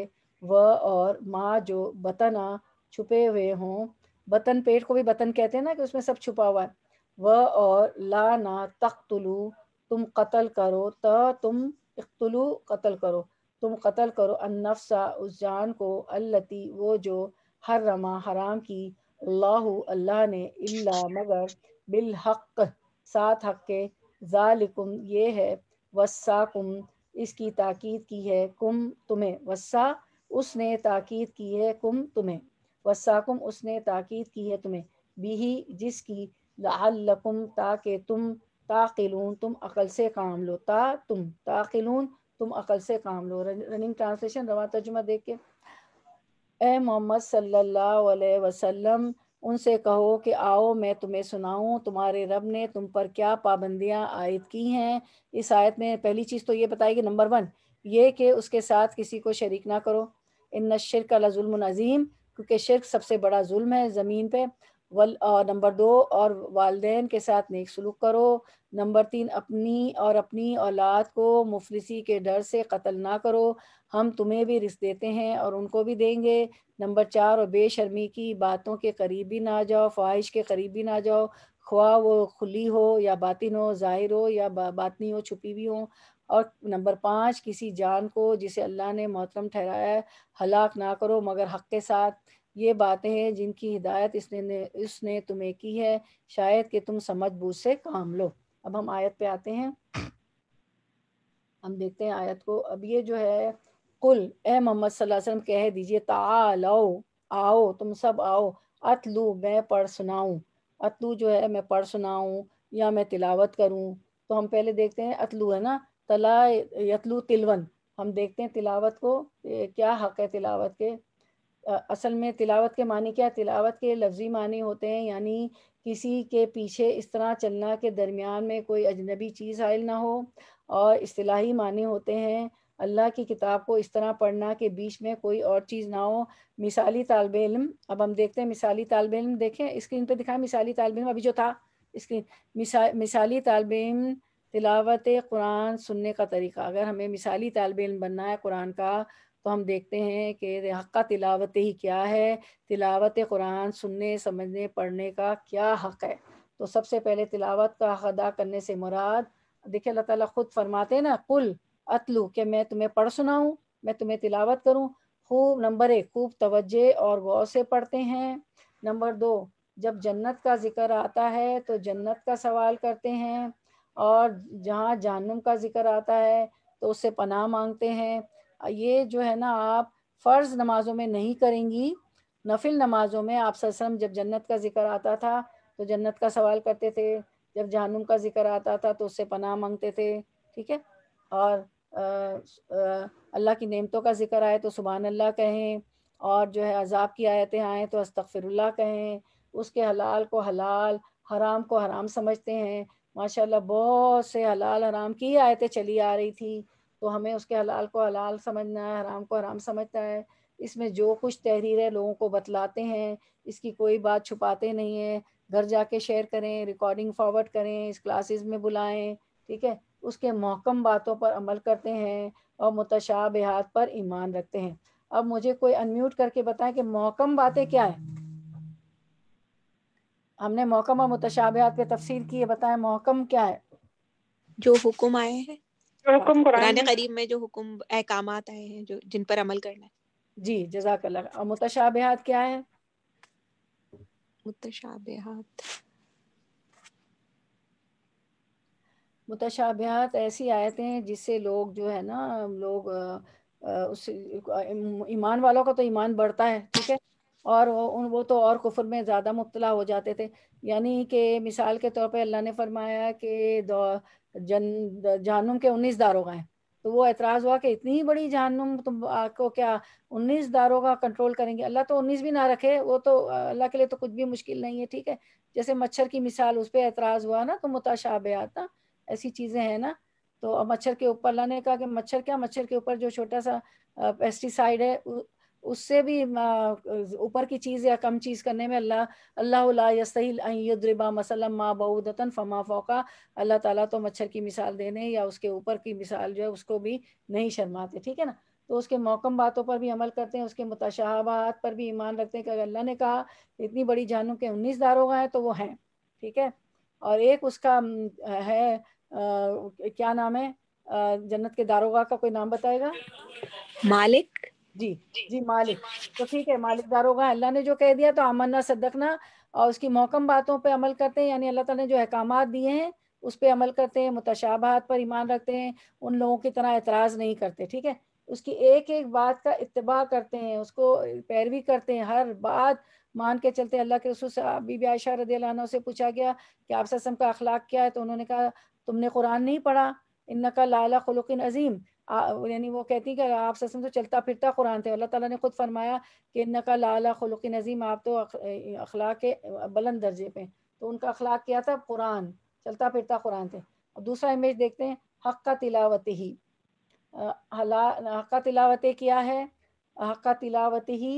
Speaker 1: व और माँ जो बतना छुपे हुए हों बतन पेट को भी बतन कहते हैं ना कि उसमें सब छुपा हुआ है व और ला ना तख्तुलू तुम कत्ल करो त तुम इख्तलू कत्ल करो तुम कत्ल करो अनफसा उस जान को अल्लती वो जो हर रमा हराम की अल्लाह अल्लाह ने इल्ला मगर बिल हक सात हक के जालिकुम ये है वस्सा कुम इसकी ताकीद की है कुम तुम्हें वस्सा उसने ताकीद की है कुम तुम्हें वसाकुम उसने ताकीद की है तुम्हें बीही जिसकी लाकुम ताकि तुम ताकिलून तुम अकल से काम लो ता तुम ताकिलून तुम अकल से काम लो रनिंग ट्रांसलेशन रवा तर्जुमा देख के ए मोहम्मद सल्लल्लाहु अलैहि वसल्लम उनसे कहो कि आओ मैं तुम्हें सुनाऊं तुम्हारे रब ने तुम पर क्या पाबंदियां आयद की हैं इस आयत में पहली चीज़ तो ये बताएगी नंबर वन ये कि उसके साथ किसी को शरीक ना करो इन शिरक अलाजुलमनज़ीम क्योंकि शिरक सबसे बड़ा जुल्म है ज़मीन पे वल नंबर दो और वालदे के साथ नेक सलूक करो नंबर तीन अपनी और अपनी औलाद को मुफलसी के डर से कत्ल ना करो हम तुम्हें भी रिस देते हैं और उनको भी देंगे नंबर चार और बेशर्मी की बातों के करीब भी ना जाओ ख्वाहिश के करीब भी ना जाओ ख्वा वो खुली हो या बातिन हो ज़ाहिर हो या बातनी हो छुपी भी हो और नंबर पाँच किसी जान को जिसे अल्लाह ने मोहतरम ठहराया है हलाक ना करो मगर हक के साथ ये बातें हैं जिनकी हिदायत इसने इसने तुम्हें की है शायद कि तुम समझ बूझ से काम लो अब हम आयत पे आते हैं हम देखते हैं आयत को अब ये जो है कुल ए मोहम्मद वसल्लम कह दीजिए ताओ आओ तुम सब आओ अतलू मैं पढ़ सुनाऊँ अतलू जो है मैं पढ़ सुनाऊँ या मैं तिलावत करूँ तो हम पहले देखते हैं अतलू है ना तला यतलू तिलवन हम देखते हैं तिलावत को क्या हक है तिलावत के असल में तिलावत के मानी क्या तिलावत के लफ्जी मानी होते हैं यानी किसी के पीछे इस तरह चलना के दरमियान में कोई अजनबी चीज़ हायल ना हो और असलाही मानी होते हैं अल्लाह की किताब को इस तरह पढ़ना के बीच में कोई और चीज़ ना हो मिसाली तालब इलम अब हम देखते हैं मिसाली तालब इलम देखें स्क्रीन पे दिखाएं मिसाली तालब इलम अभी जो था स्क्रीन मिसा मिसाली तालब इलम तिलावत कुरान सुनने का तरीका अगर हमें मिसाली तालब इन बनना है कुरान का तो हम देखते हैं कि हक़ तिलावत ही क्या है तिलावत कुरान सुनने समझने पढ़ने का क्या हक़ है तो सबसे पहले तिलावत का हक़ अदा करने से मुराद देखिए अल्लाह ताला खुद फरमाते ना कुल अतलू कि मैं तुम्हें पढ़ सुनाऊँ मैं तुम्हें तिलावत करूँ खूब नंबर एक खूब तवज्जे और गौर से पढ़ते हैं नंबर दो जब जन्नत का जिक्र आता है तो जन्नत का सवाल करते हैं और जहाँ जहन्नम का जिक्र आता है तो उससे पनाह मांगते हैं ये जो है ना आप फ़र्ज़ नमाज़ों में नहीं करेंगी नफिल नमाज़ों में आप ससम जब जन्नत का जिक्र आता था तो जन्नत का सवाल करते थे जब जहनुम का जिक्र आता था तो उससे पनाह मांगते थे ठीक है और अल्लाह की नेमतों का जिक्र आए तो सुबह अल्लाह कहें और जो है अजाब की आयतें आएँ तो अस्तफ़िरल्ला कहें उसके हलाल को हलाल हराम को हराम समझते हैं माशाल्लाह बहुत से हलाल हराम की आयतें चली आ रही थी तो हमें उसके हलाल को हलाल समझना है हराम को हराम समझना है इसमें जो कुछ तहरीर है लोगों को बतलाते हैं इसकी कोई बात छुपाते नहीं है घर जाके शेयर करें रिकॉर्डिंग फॉरवर्ड करें इस क्लासेस में बुलाएं ठीक है उसके महकम बातों पर अमल करते हैं और मुतशाबहात पर ईमान रखते हैं अब मुझे कोई अनम्यूट करके बताएं कि मौकम बातें क्या है हमने मौकम और मुतशाबहत पे तफसील की है बताएं मौकम क्या है जो हुक्म आए हैं हुक्म कुरान करीब में जो हुक्म अहकाम आए हैं जो जिन पर अमल करना है जी जजाक अल्लाह और मुतशाबहत क्या है मुतशाबहत मुतशाबहत ऐसी आयतें हैं जिससे लोग जो है ना लोग उस ईमान वालों का तो ईमान बढ़ता है ठीक है और उन वो तो और कुफर में ज़्यादा मुबतला हो जाते थे यानी कि मिसाल के तौर पे अल्लाह ने फरमाया कि जन जहनुम के उन्नीस दारोगा हैं तो वो एतराज़ हुआ कि इतनी बड़ी जहनुम तुम आपको क्या उन्नीस दारोगा कंट्रोल करेंगे अल्लाह तो उन्नीस भी ना रखे वो तो अल्लाह के लिए तो कुछ भी मुश्किल नहीं है ठीक है जैसे मच्छर की मिसाल उस पर एतराज़ हुआ ना तो मुताशाबयात ना ऐसी चीज़ें हैं ना तो मच्छर के ऊपर अल्लाह ने कहा कि मच्छर क्या मच्छर के ऊपर जो छोटा सा पेस्टिसाइड है उससे भी ऊपर की चीज़ या कम चीज़ करने में अल्लाह अल्लाह यसहीद्रिबा मसलम माँ बऊदतन फमा फ़ौका अल्लाह ताला तो मच्छर की मिसाल देने या उसके ऊपर की मिसाल जो है उसको भी नहीं शर्माते ठीक है ना तो उसके मौकम बातों पर भी अमल करते हैं उसके मुतशाहबात पर भी ईमान रखते हैं कि अगर अल्लाह ने कहा इतनी बड़ी जानों के उन्नीस दारोगा हैं तो वो हैं ठीक है और एक उसका है आ, क्या नाम है जन्नत के दारोगा का कोई नाम बताएगा मालिक जी जी मालिक तो ठीक है मालिक दारोगा अल्लाह ने जो कह दिया तो अमरना सदकना और उसकी मोहकम बातों पे अमल करते हैं यानी अल्लाह ताला ने जो अहकाम दिए हैं उस पर अमल करते हैं मुतशाबात पर ईमान रखते हैं उन लोगों की तरह एतराज़ नहीं करते ठीक है उसकी एक एक बात का इतबा करते हैं उसको पैरवी करते हैं हर बात मान के चलते अल्लाह के रसूल बीबी आयशा रदी से पूछा गया कि आप ससम का अखलाक क्या है तो उन्होंने कहा तुमने कुरान नहीं पढ़ा इन्ना का लाला खलुकिन अजीम यानी वो कहती हैं कि आप ससम तो चलता फिरता कुरान थे अल्लाह ताला ने खुद फरमाया कि नका लाला खलुक नज़ीम आप तो अखलाक के बुलंद दर्जे पे तो उनका अखलाक क्या था कुरान चलता फिरता कुरान थे और दूसरा इमेज देखते हैं हक का तिलावत ही हला हक का तिलावत क्या है हक का तिलावत ही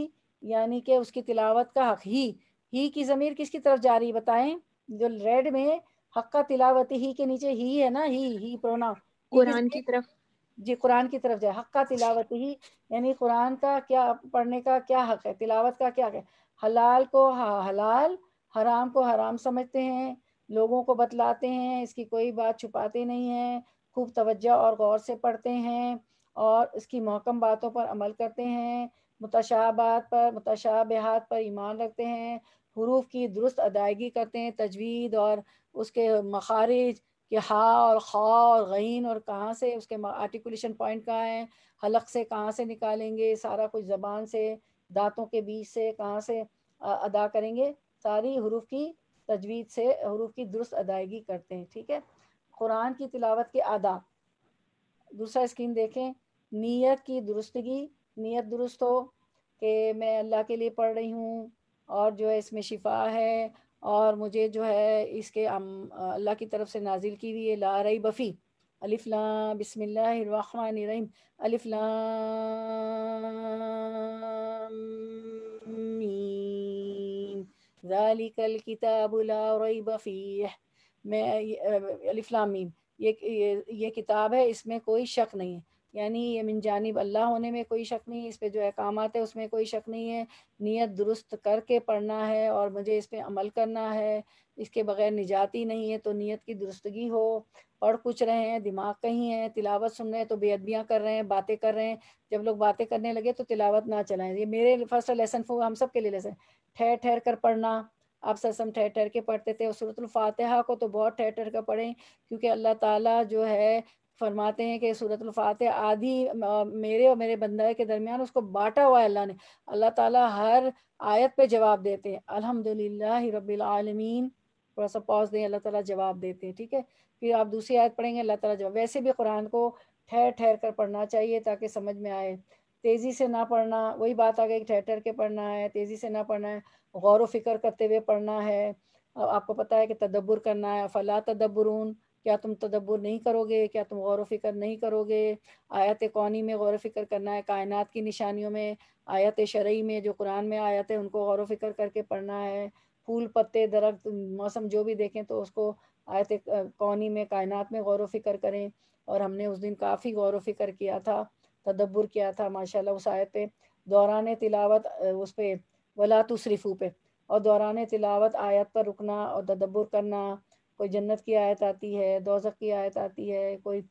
Speaker 1: यानी कि उसकी तिलावत का हक ही ही की ज़मीर किसकी तरफ जा रही बताएं जो रेड में हक का तिलावत ही के नीचे ही है ना ही ही प्रोनाउन कुरान की तरफ जी कुरान की तरफ जाए हक का तिलावत ही यानी कुरान का क्या पढ़ने का क्या हक है तिलावत का क्या है हलाल को हलाल हराम को हराम समझते हैं लोगों को बतलाते हैं इसकी कोई बात छुपाते नहीं हैं खूब तवज्जो और गौर से पढ़ते हैं और इसकी महकम बातों पर अमल करते हैं मुतशाबात पर मुतशाबहत पर ईमान रखते हैं हरूफ की दुरुस्त अदायगी करते हैं तजवीद और उसके मखारिज कि हा और खा हाँ और गहीन और कहाँ से उसके आर्टिकुलेशन पॉइंट कहाँ है हलक से कहाँ से निकालेंगे सारा कुछ ज़बान से दांतों के बीच से कहाँ से अदा करेंगे सारी हरूफ की तजवीज़ से हरूफ की दुरुस्त अदायगी करते हैं ठीक है कुरान की तिलावत के आदाब दूसरा स्क्रीन देखें नीयत की दुरुस्तगी नीयत दुरुस्त हो कि मैं अल्लाह के लिए पढ़ रही हूँ और जो है इसमें शिफा है और मुझे जो है इसके अल्लाह की तरफ से नाजिल की हुई है ला रई बफ़ी अलिफ्ला बिसमीम अलिफ्ला ज़ालिकल किताब ला रही बफ़ी मैं अलिफ्लामीम मीम ये ये किताब है इसमें कोई शक नहीं है यानी ये मिन जानिब अल्लाह होने में कोई शक नहीं इस पर जो अहकाम है उसमें कोई शक नहीं है नीयत दुरुस्त करके पढ़ना है और मुझे इस पर अमल करना है इसके बगैर निजात ही नहीं है तो नीयत की दुरुस्तगी हो पढ़ कुछ रहे हैं दिमाग कहीं है तिलावत सुन रहे हैं तो बेअदबियाँ कर रहे हैं बातें कर रहे हैं जब लोग बातें करने लगे तो तिलावत ना चलाएं ये मेरे फर्स्ट लेसन फो हम सब के लिए लेसन ठहर ठहर कर पढ़ना आप ससम ठहर ठहर के पढ़ते थे और सूरतुल फातिहा को तो बहुत ठहर ठहर कर पढ़ें क्योंकि अल्लाह ताला जो है फरमाते हैं कि सूरत आदि मेरे और मेरे बंदा के दरमियान उसको बांटा हुआ है अल्लाह ने अल्लाह ताला हर आयत पे जवाब देते हैं अल्हम्दुलिल्लाह रब्बिल आलमीन थोड़ा सा पॉज दें अल्लाह ताला जवाब देते हैं ठीक है फिर आप दूसरी आयत पढ़ेंगे अल्लाह ताला जवाब वैसे भी कुरान को ठहर ठहर कर पढ़ना चाहिए ताकि समझ में आए तेज़ी से ना पढ़ना वही बात आ गई ठहर ठहर के पढ़ना है तेज़ी से ना पढ़ना है गौर व फिक्र करते हुए पढ़ना है आपको पता है कि तदब्बर करना है फ़ला तदब्बरून क्या तुम तदब्बर नहीं करोगे क्या तुम गौर फ़िक्र नहीं करोगे आयत कौनी में गौर फ़िक्र करना है कायनात की निशानियों में आयत शरई में जो कुरान में आयत है उनको गौर फ़िक्र करके पढ़ना है फूल पत्ते दरख्त मौसम जो भी देखें तो उसको आयत कौनी में कायनात में गौर फ़िक्र करें और हमने उस दिन काफ़ी गौर फ़िक्र किया था तदब्बर किया था माशाल्लाह उस आयत पे दौरान तिलावत उस पर वला तसरफू पे और दौरान तिलावत आयत पर रुकना और तदब्बर करना कोई जन्नत की आयत आती है दोजक की आयत आती है कोई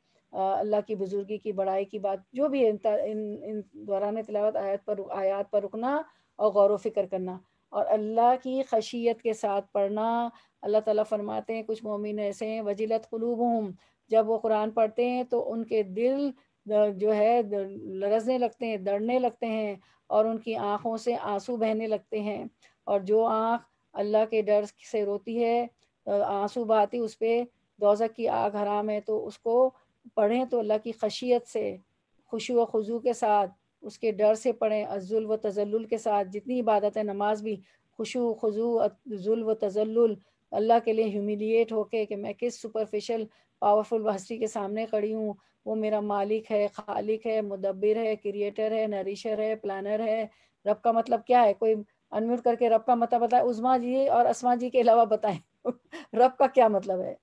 Speaker 1: अल्लाह की बुजुर्गी की बड़ाई की बात जो भी इन इन, इन दौरान तलावत आयत पर आयात पर रुकना और गौर फिक्र करना और अल्लाह की खशियत के साथ पढ़ना अल्लाह ताला फरमाते हैं कुछ मोमिन ऐसे हैं वजीलत कलूब जब वो कुरान पढ़ते हैं तो उनके दिल जो है लरजने लगते हैं डरने लगते हैं और उनकी आँखों से आंसू बहने लगते हैं और जो आँख अल्लाह के डर से रोती है आंसू बहाती उस पर दौजा की आग हराम है तो उसको पढ़ें तो अल्लाह की खशियत से खुशु व खुजू के साथ उसके डर से पढ़ें अजुल व तजल्लुल के साथ जितनी इबादत है नमाज भी खुशु खुजू व तजल्लुल अल्लाह के लिए ह्यूमिलिएट होके कि मैं किस सुपरफिशल पावरफुल हस्ती के सामने खड़ी हूँ वो मेरा मालिक है खालिक है मुदबिर है क्रिएटर है नरिशर है प्लानर है रब का मतलब क्या है कोई अनम्यूट करके रब का मतलब बताए उजमा जी और असमा जी के अलावा बताएं रब का क्या मतलब है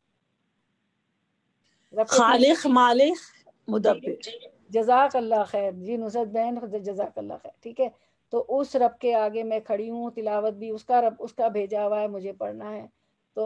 Speaker 1: तो जजाक अल्लाह खैर जी नुसरत बहन जजाक अल्लाह खैर ठीक है तो उस रब के आगे मैं खड़ी हूँ तिलावत भी उसका रब उसका भेजा हुआ है मुझे पढ़ना है तो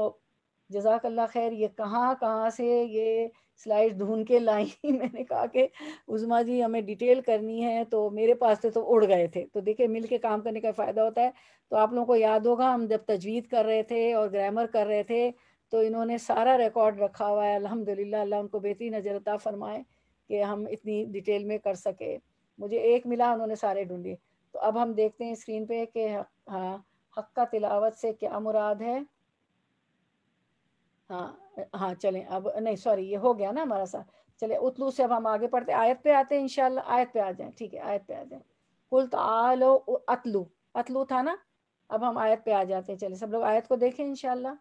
Speaker 1: जजाक अल्लाह खैर ये कहाँ कहाँ से ये स्लाइड ढूंढ के लाई मैंने कहा कि उजमा जी हमें डिटेल करनी है तो मेरे पास से तो उड़ गए थे तो देखिए मिल के काम करने का फ़ायदा होता है तो आप लोगों को याद होगा हम जब तजवीज़ कर रहे थे और ग्रामर कर रहे थे तो इन्होंने सारा रिकॉर्ड रखा हुआ है अलहमदिल्ला अल्लाह उनको बेहतरीन अजरता फरमाए कि हम इतनी डिटेल में कर सके मुझे एक मिला उन्होंने सारे ढूंढे तो अब हम देखते हैं स्क्रीन पे कि हाँ हक का तिलावत से क्या मुराद है हाँ हाँ चले अब नहीं सॉरी ये हो गया ना हमारा साथ चले उतलू से अब हम आगे पढ़ते आयत पे आते हैं इन आयत पे आ जाए ठीक है आयत पे आ जाए कुल तो आलो अतलू अतलू था ना अब हम आयत पे आ जाते हैं चले सब लोग आयत को देखें इनशाला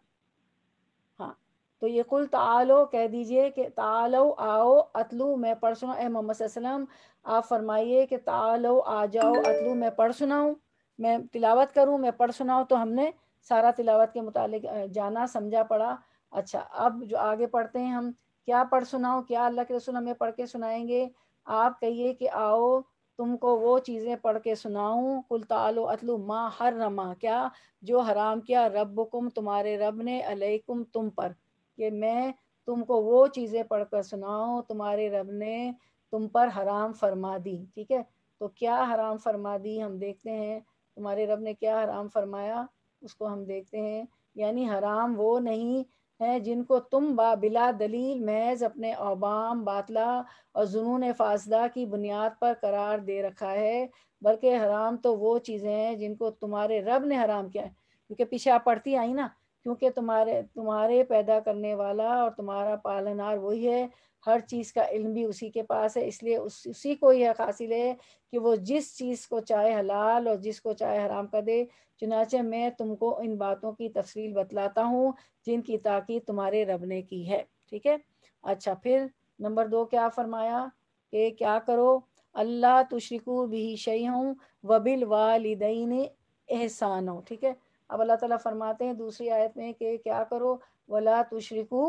Speaker 1: हाँ तो ये कुल तालो तो कह दीजिए कि तालो आओ अतलू मैं पढ़ सुना ए मोहम्मद आप फरमाइए कि तालो आ जाओ अतलू मैं पढ़ सुनाऊँ मैं तिलावत करूँ मैं पढ़ सुनाऊँ तो हमने सारा तिलावत के मुतालिक जाना समझा पढ़ा अच्छा अब जो आगे पढ़ते हैं हम क्या पढ़ सुनाओ क्या अल्लाह के रसूल हमें पढ़ के सुनाएंगे आप कहिए कि आओ तुमको वो चीज़ें पढ़ के सुनाऊँ कुल तालो अतलु माँ हर रमा क्या जो हराम किया कुम तुम्हारे रब ने अलैकुम तुम पर कि मैं तुमको वो चीज़ें पढ़ कर सुनाऊँ तुम्हारे रब ने तुम पर हराम फरमा दी ठीक है तो क्या हराम फरमा दी हम देखते हैं तुम्हारे रब ने क्या हराम फरमाया उसको हम देखते हैं यानी हराम वो नहीं हैं जिनको तुम बा बिला दलील महज अपने अवाम बातला और जुनून फासदा की बुनियाद पर करार दे रखा है बल्कि हराम तो वो चीज़ें हैं जिनको तुम्हारे रब ने हराम किया है क्योंकि पीछे आप पढ़ती आई ना क्योंकि तुम्हारे तुम्हारे पैदा करने वाला और तुम्हारा पालनार वही है हर चीज़ का इल्म भी उसी के पास है इसलिए उस उसी को यह हासिल है कि वो जिस चीज़ को चाहे हलाल और जिसको चाहे हराम कर दे चुनाचे मैं तुमको इन बातों की तफसील बतलाता हूँ जिनकी ताकि तुम्हारे रब ने की है ठीक है अच्छा फिर नंबर दो क्या फरमाया कि क्या करो अल्लाह तुशरिकू भी शई हूँ वबिल वालदीन एहसान हो ठीक है अब अल्लाह ताला फरमाते हैं दूसरी आयत में कि क्या करो वला तुशरिकू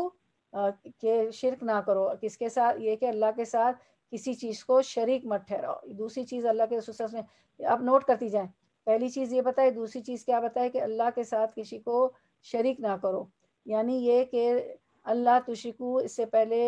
Speaker 1: के शिरक ना करो किसके साथ ये कि अल्लाह के साथ किसी चीज़ को शरीक मत ठहराओ दूसरी चीज़ अल्लाह के रसूल में आप नोट करती जाए पहली चीज़ ये बताए दूसरी चीज़ क्या बताए कि अल्लाह के साथ किसी को शरीक ना करो यानी ये कि अल्लाह तुशिकु इससे पहले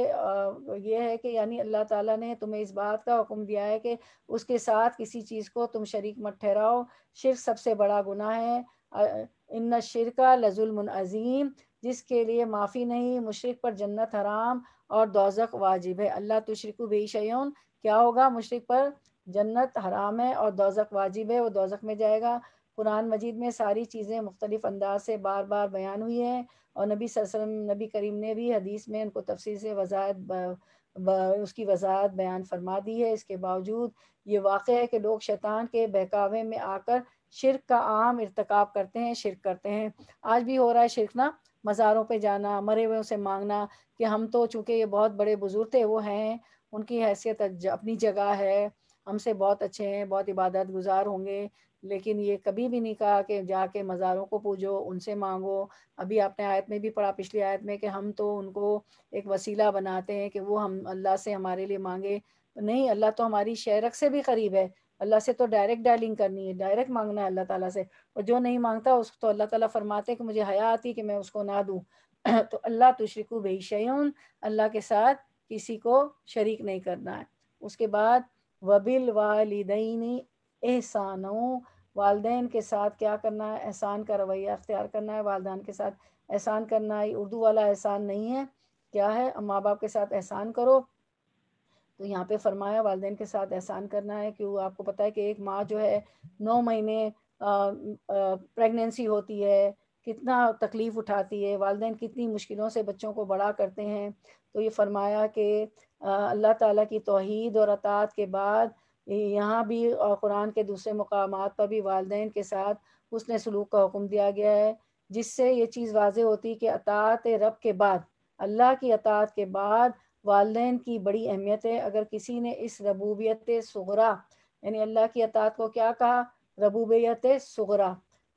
Speaker 1: ये है कि यानी अल्लाह ताला ने तुम्हें इस बात का हुक्म दिया है कि उसके साथ किसी चीज़ को तुम शरीक मत ठहराओ शिरक सबसे बड़ा गुना है इन शिरका लजुल्मन अजीम जिसके लिए माफ़ी नहीं मुशरक पर जन्नत हराम और दोजक वाजिब है अल्लाह तुशरक बेशयन क्या होगा मुशरक पर जन्नत हराम है और दोजक वाजिब है वो दोजक में जाएगा कुरान मजीद में सारी चीज़ें मुख्तलिफ अंदाज से बार बार बयान हुई हैं और नबी सरसम नबी करीम ने भी हदीस में उनको तफसील से वजाहत उसकी वजाहत बयान फरमा दी है इसके बावजूद ये वाक़ है कि लोग शैतान के बहकावे में आकर शिरक का आम इरतकब करते हैं शिरक करते हैं आज भी हो रहा है शिरक ना मज़ारों पे जाना मरे हुए से मांगना कि हम तो चूंकि ये बहुत बड़े बुज़ुर्ग थे वो हैं उनकी हैसियत अपनी जगह है हमसे बहुत अच्छे हैं बहुत इबादत गुजार होंगे लेकिन ये कभी भी नहीं कहा कि जाके मज़ारों को पूजो उनसे मांगो अभी आपने आयत में भी पढ़ा पिछली आयत में कि हम तो उनको एक वसीला बनाते हैं कि वो हम अल्लाह से हमारे लिए मांगे नहीं अल्लाह तो हमारी शहरक से भी करीब है अल्लाह से तो डायरेक्ट डायलिंग करनी है डायरेक्ट मांगना है अल्लाह ताला से और जो नहीं मांगता उसको तो अल्लाह ताला फरमाते कि मुझे हया आती कि मैं उसको ना दूँ तो अल्लाह तुशरिकु बे अल्लाह के साथ किसी को शरीक नहीं करना है उसके बाद वबिल वालदेनी एहसानों वालदे के साथ क्या करना है एहसान का रवैया अख्तियार करना है वालदान के साथ एहसान करना है उर्दू वाला एहसान नहीं है क्या है माँ बाप के साथ एहसान करो तो यहाँ पे फरमाया वालदेन के साथ एहसान करना है कि वो आपको पता है कि एक माँ जो है नौ महीने प्रेगनेंसी होती है कितना तकलीफ़ उठाती है वालदेन कितनी मुश्किलों से बच्चों को बड़ा करते हैं तो ये फरमाया कि अल्लाह ताला की तोहद और अतात के बाद यहाँ भी और कुरान के दूसरे मकाम पर भी वालदेन के साथ उसने सलूक का हुक्म दिया गया है जिससे ये चीज़ वाज होती है कि अतात रब के बाद अल्लाह की अतात के बाद वालदेन की बड़ी अहमियत है अगर किसी ने इस रबूबियत सगरा यानी अल्लाह की अतात को क्या कहा रबूबियत सगरा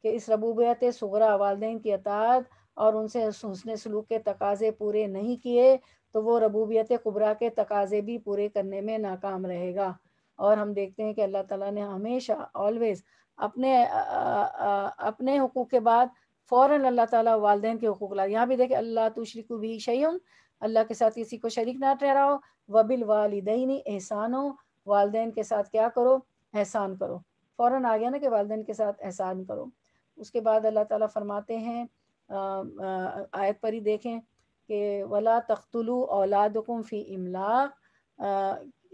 Speaker 1: कि इस रबूबियत सगरा वालदेन की अतात और उनसे हंसने सलूक के तकाजे पूरे नहीं किए तो वो रबूबियत कुबरा के तकाजे भी पूरे करने में नाकाम रहेगा और हम देखते हैं कि अल्लाह ताला ने हमेशा ऑलवेज अपने आ, आ, आ, अपने हकूक़ के बाद फ़ौर अल्लाह ताला वालदेन के हकूक़ ला यहाँ भी देखे अल्लाह तुशरिक भी शयम अल्लाह के साथ किसी को शरीक ना ठहराओ वबिल वालदी एहसान हो वालदेन के साथ क्या करो एहसान करो फ़ौर आ गया ना कि वालदेन के साथ एहसान करो उसके बाद अल्लाह ताला फरमाते हैं आयत पर ही देखें कि वला तख्तुलु औलादकुम फ़ी इमलाक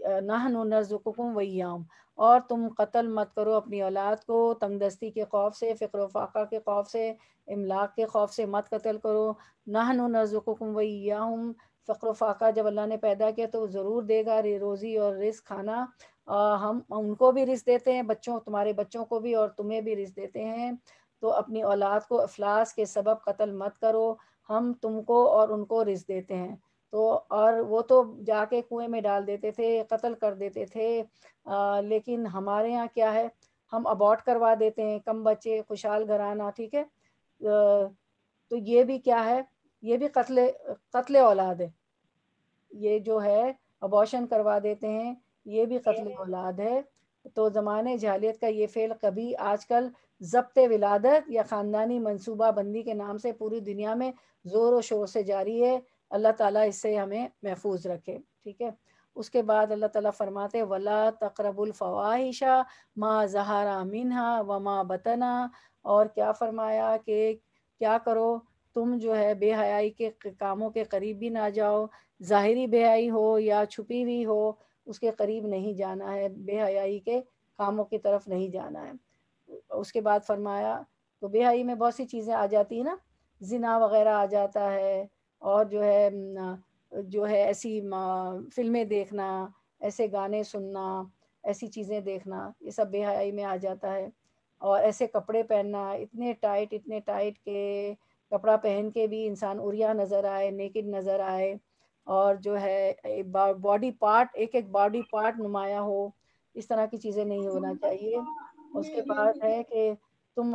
Speaker 1: नाहन नर्जुकुम वयाम और तुम कत्ल मत करो अपनी औलाद को तंगदस्ती के खौफ से फ़िक्र फाका के खौफ से इमलाक के खौफ से मत कत्ल करो नाहन नर्जुकुम वयाम फ़िक्र फाका जब अल्लाह ने पैदा किया तो ज़रूर देगा रे रोज़ी और रिस्क खाना आ, हम उनको भी रिस्क देते हैं बच्चों तुम्हारे बच्चों को भी और तुम्हें भी रिस्क देते हैं तो अपनी औलाद को अफलास के सबब कत्ल मत करो हम तुमको और उनको रिस्क देते हैं तो और वो तो जाके कुएं में डाल देते थे कत्ल कर देते थे आ, लेकिन हमारे यहाँ क्या है हम अबॉट करवा देते हैं कम बच्चे खुशहाल घराना ठीक है तो ये भी क्या है ये भी कत्ल कत्ल औलाद है ये जो है अबॉशन करवा देते हैं ये भी कत्ल औलाद है तो ज़माने जहालियत का ये फेल कभी आजकल जब्त विलादत या ख़ानदानी मनसूबा बंदी के नाम से पूरी दुनिया में ज़ोर व शोर से जारी है अल्लाह ताला इससे हमें महफूज रखे ठीक है उसके बाद अल्लाह ताला फरमाते वला तकरबुल फवाहिशा मा जहारा मिनहा व मा बतना और क्या फरमाया कि क्या करो तुम जो है बेहयाई के कामों के करीब भी ना जाओ ज़ाहरी बेहयाई हो या छुपी हुई हो उसके करीब नहीं जाना है बेहयाई के कामों की तरफ नहीं जाना है उसके बाद फरमाया तो बेहयाई में बहुत सी चीज़ें आ जाती है ना जिना वगैरह आ जाता है और जो है जो है ऐसी फिल्में देखना ऐसे गाने सुनना ऐसी चीज़ें देखना ये सब बेहाई में आ जाता है और ऐसे कपड़े पहनना इतने टाइट इतने टाइट के कपड़ा पहन के भी इंसान उरिया नज़र आए नेकिड नज़र आए और जो है बॉडी पार्ट एक एक बॉडी पार्ट नुमाया हो इस तरह की चीज़ें नहीं होना हाँ, चाहिए हाँ, उसके बाद है कि तुम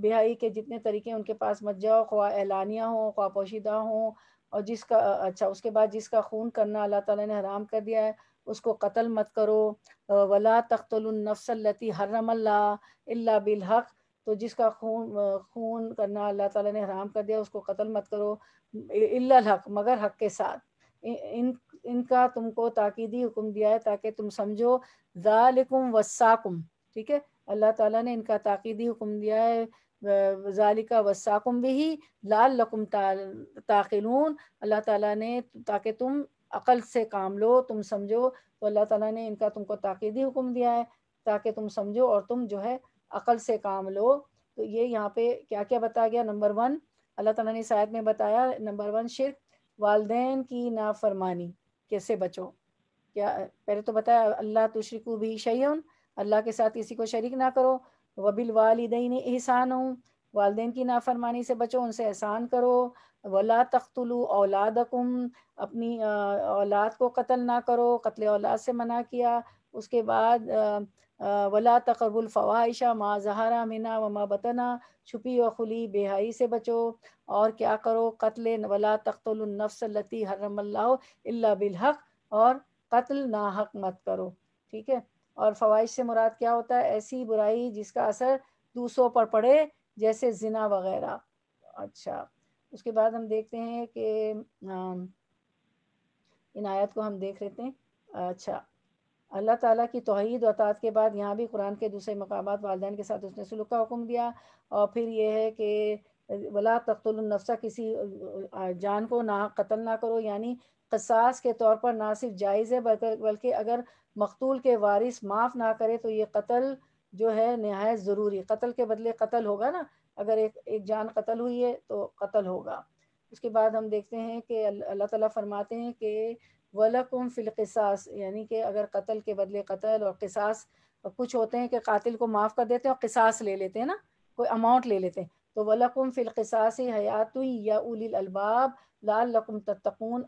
Speaker 1: बिहाई के जितने तरीके उनके पास मत जाओ ख्वा एलानिया हों ख्वा पोशीदा हों और जिसका अच्छा उसके बाद जिसका खून करना अल्लाह ताला ने हराम कर दिया है उसको कत्ल मत करो वला तख्तलनफसलती हरमल्ला अल्ला बिलहक तो जिसका खून खून करना अल्लाह ताला ने हराम कर दिया उसको कत्ल मत करो इल्ला हक मगर हक के साथ इन इनका तुमको ताकीदी हुक्म दिया है ताकि तुम समझो जालिकुम वसाकुम ठीक है अल्लाह ताला ने इनका ताक़ीदी हुक्म दिया है जालिका वसाकुम भी लाल लकुम ताकिलून अल्लाह ताला ने ताकि तुम अकल से काम लो तुम समझो तो अल्लाह ताला ने इनका तुमको ताक़ीदी हुक्म दिया है ताकि तुम समझो और तुम जो है अकल से काम लो तो ये यहाँ पे क्या क्या बताया गया नंबर वन अल्लाह ताला ने शायद में बताया नंबर वन शिर वालदेन की नाफरमानी कैसे बचो क्या पहले तो बताया अल्लाह तुशरिकू भी शैन अल्लाह के साथ किसी को शरीक ना करो वबिल वालदेन एहसान हूँ वालदेन की नाफरमानी से बचो उनसे एहसान करो वला तख्तलु औलादकुम अपनी औलाद को कत्ल ना करो कत्ल औलाद से मना किया उसके बाद वला तकरबुलफ़वाहिशा माँ जहारा मिना व माँ बतना छुपी व खुली बेहाई से बचो और क्या करो कत्ल वला तख्तुलनफसलती हरमल्ला बिलहक और कत्ल ना हक मत करो ठीक है और फवाइश से मुराद क्या होता है ऐसी बुराई जिसका असर दूसरों पर पड़े जैसे जिना वगैरह अच्छा उसके बाद हम देखते हैं कि इन आयत को हम देख लेते हैं अच्छा अल्लाह ताला की तोहद वतात के बाद यहाँ भी कुरान के दूसरे मकाम वालदेन के साथ उसने सुलूक का हुक्म दिया और फिर ये है कि वला तख्तुल्नफ़सा किसी जान को ना कत्ल ना करो यानी कसास के तौर पर ना सिर्फ जायज़ है बल्कि अगर मकतूल के वारिस माफ़ ना करे तो ये कत्ल जो है नहायत ज़रूरी कत्ल के बदले कत्ल होगा ना अगर एक एक जान कत्ल हुई है तो कत्ल होगा उसके बाद हम देखते हैं कि अल्लाह ताला फरमाते हैं कि वलकुम फ़िलकसास यानी कि अगर कत्ल के बदले कत्ल और किसास कुछ होते हैं कि कातिल को माफ़ कर देते हैं और किसास ले लेते हैं ना कोई अमाउंट ले लेते हैं तो वलकुम फ़िलकसास हयातु या उलिल अलबाब लाल लकुम तत्तकून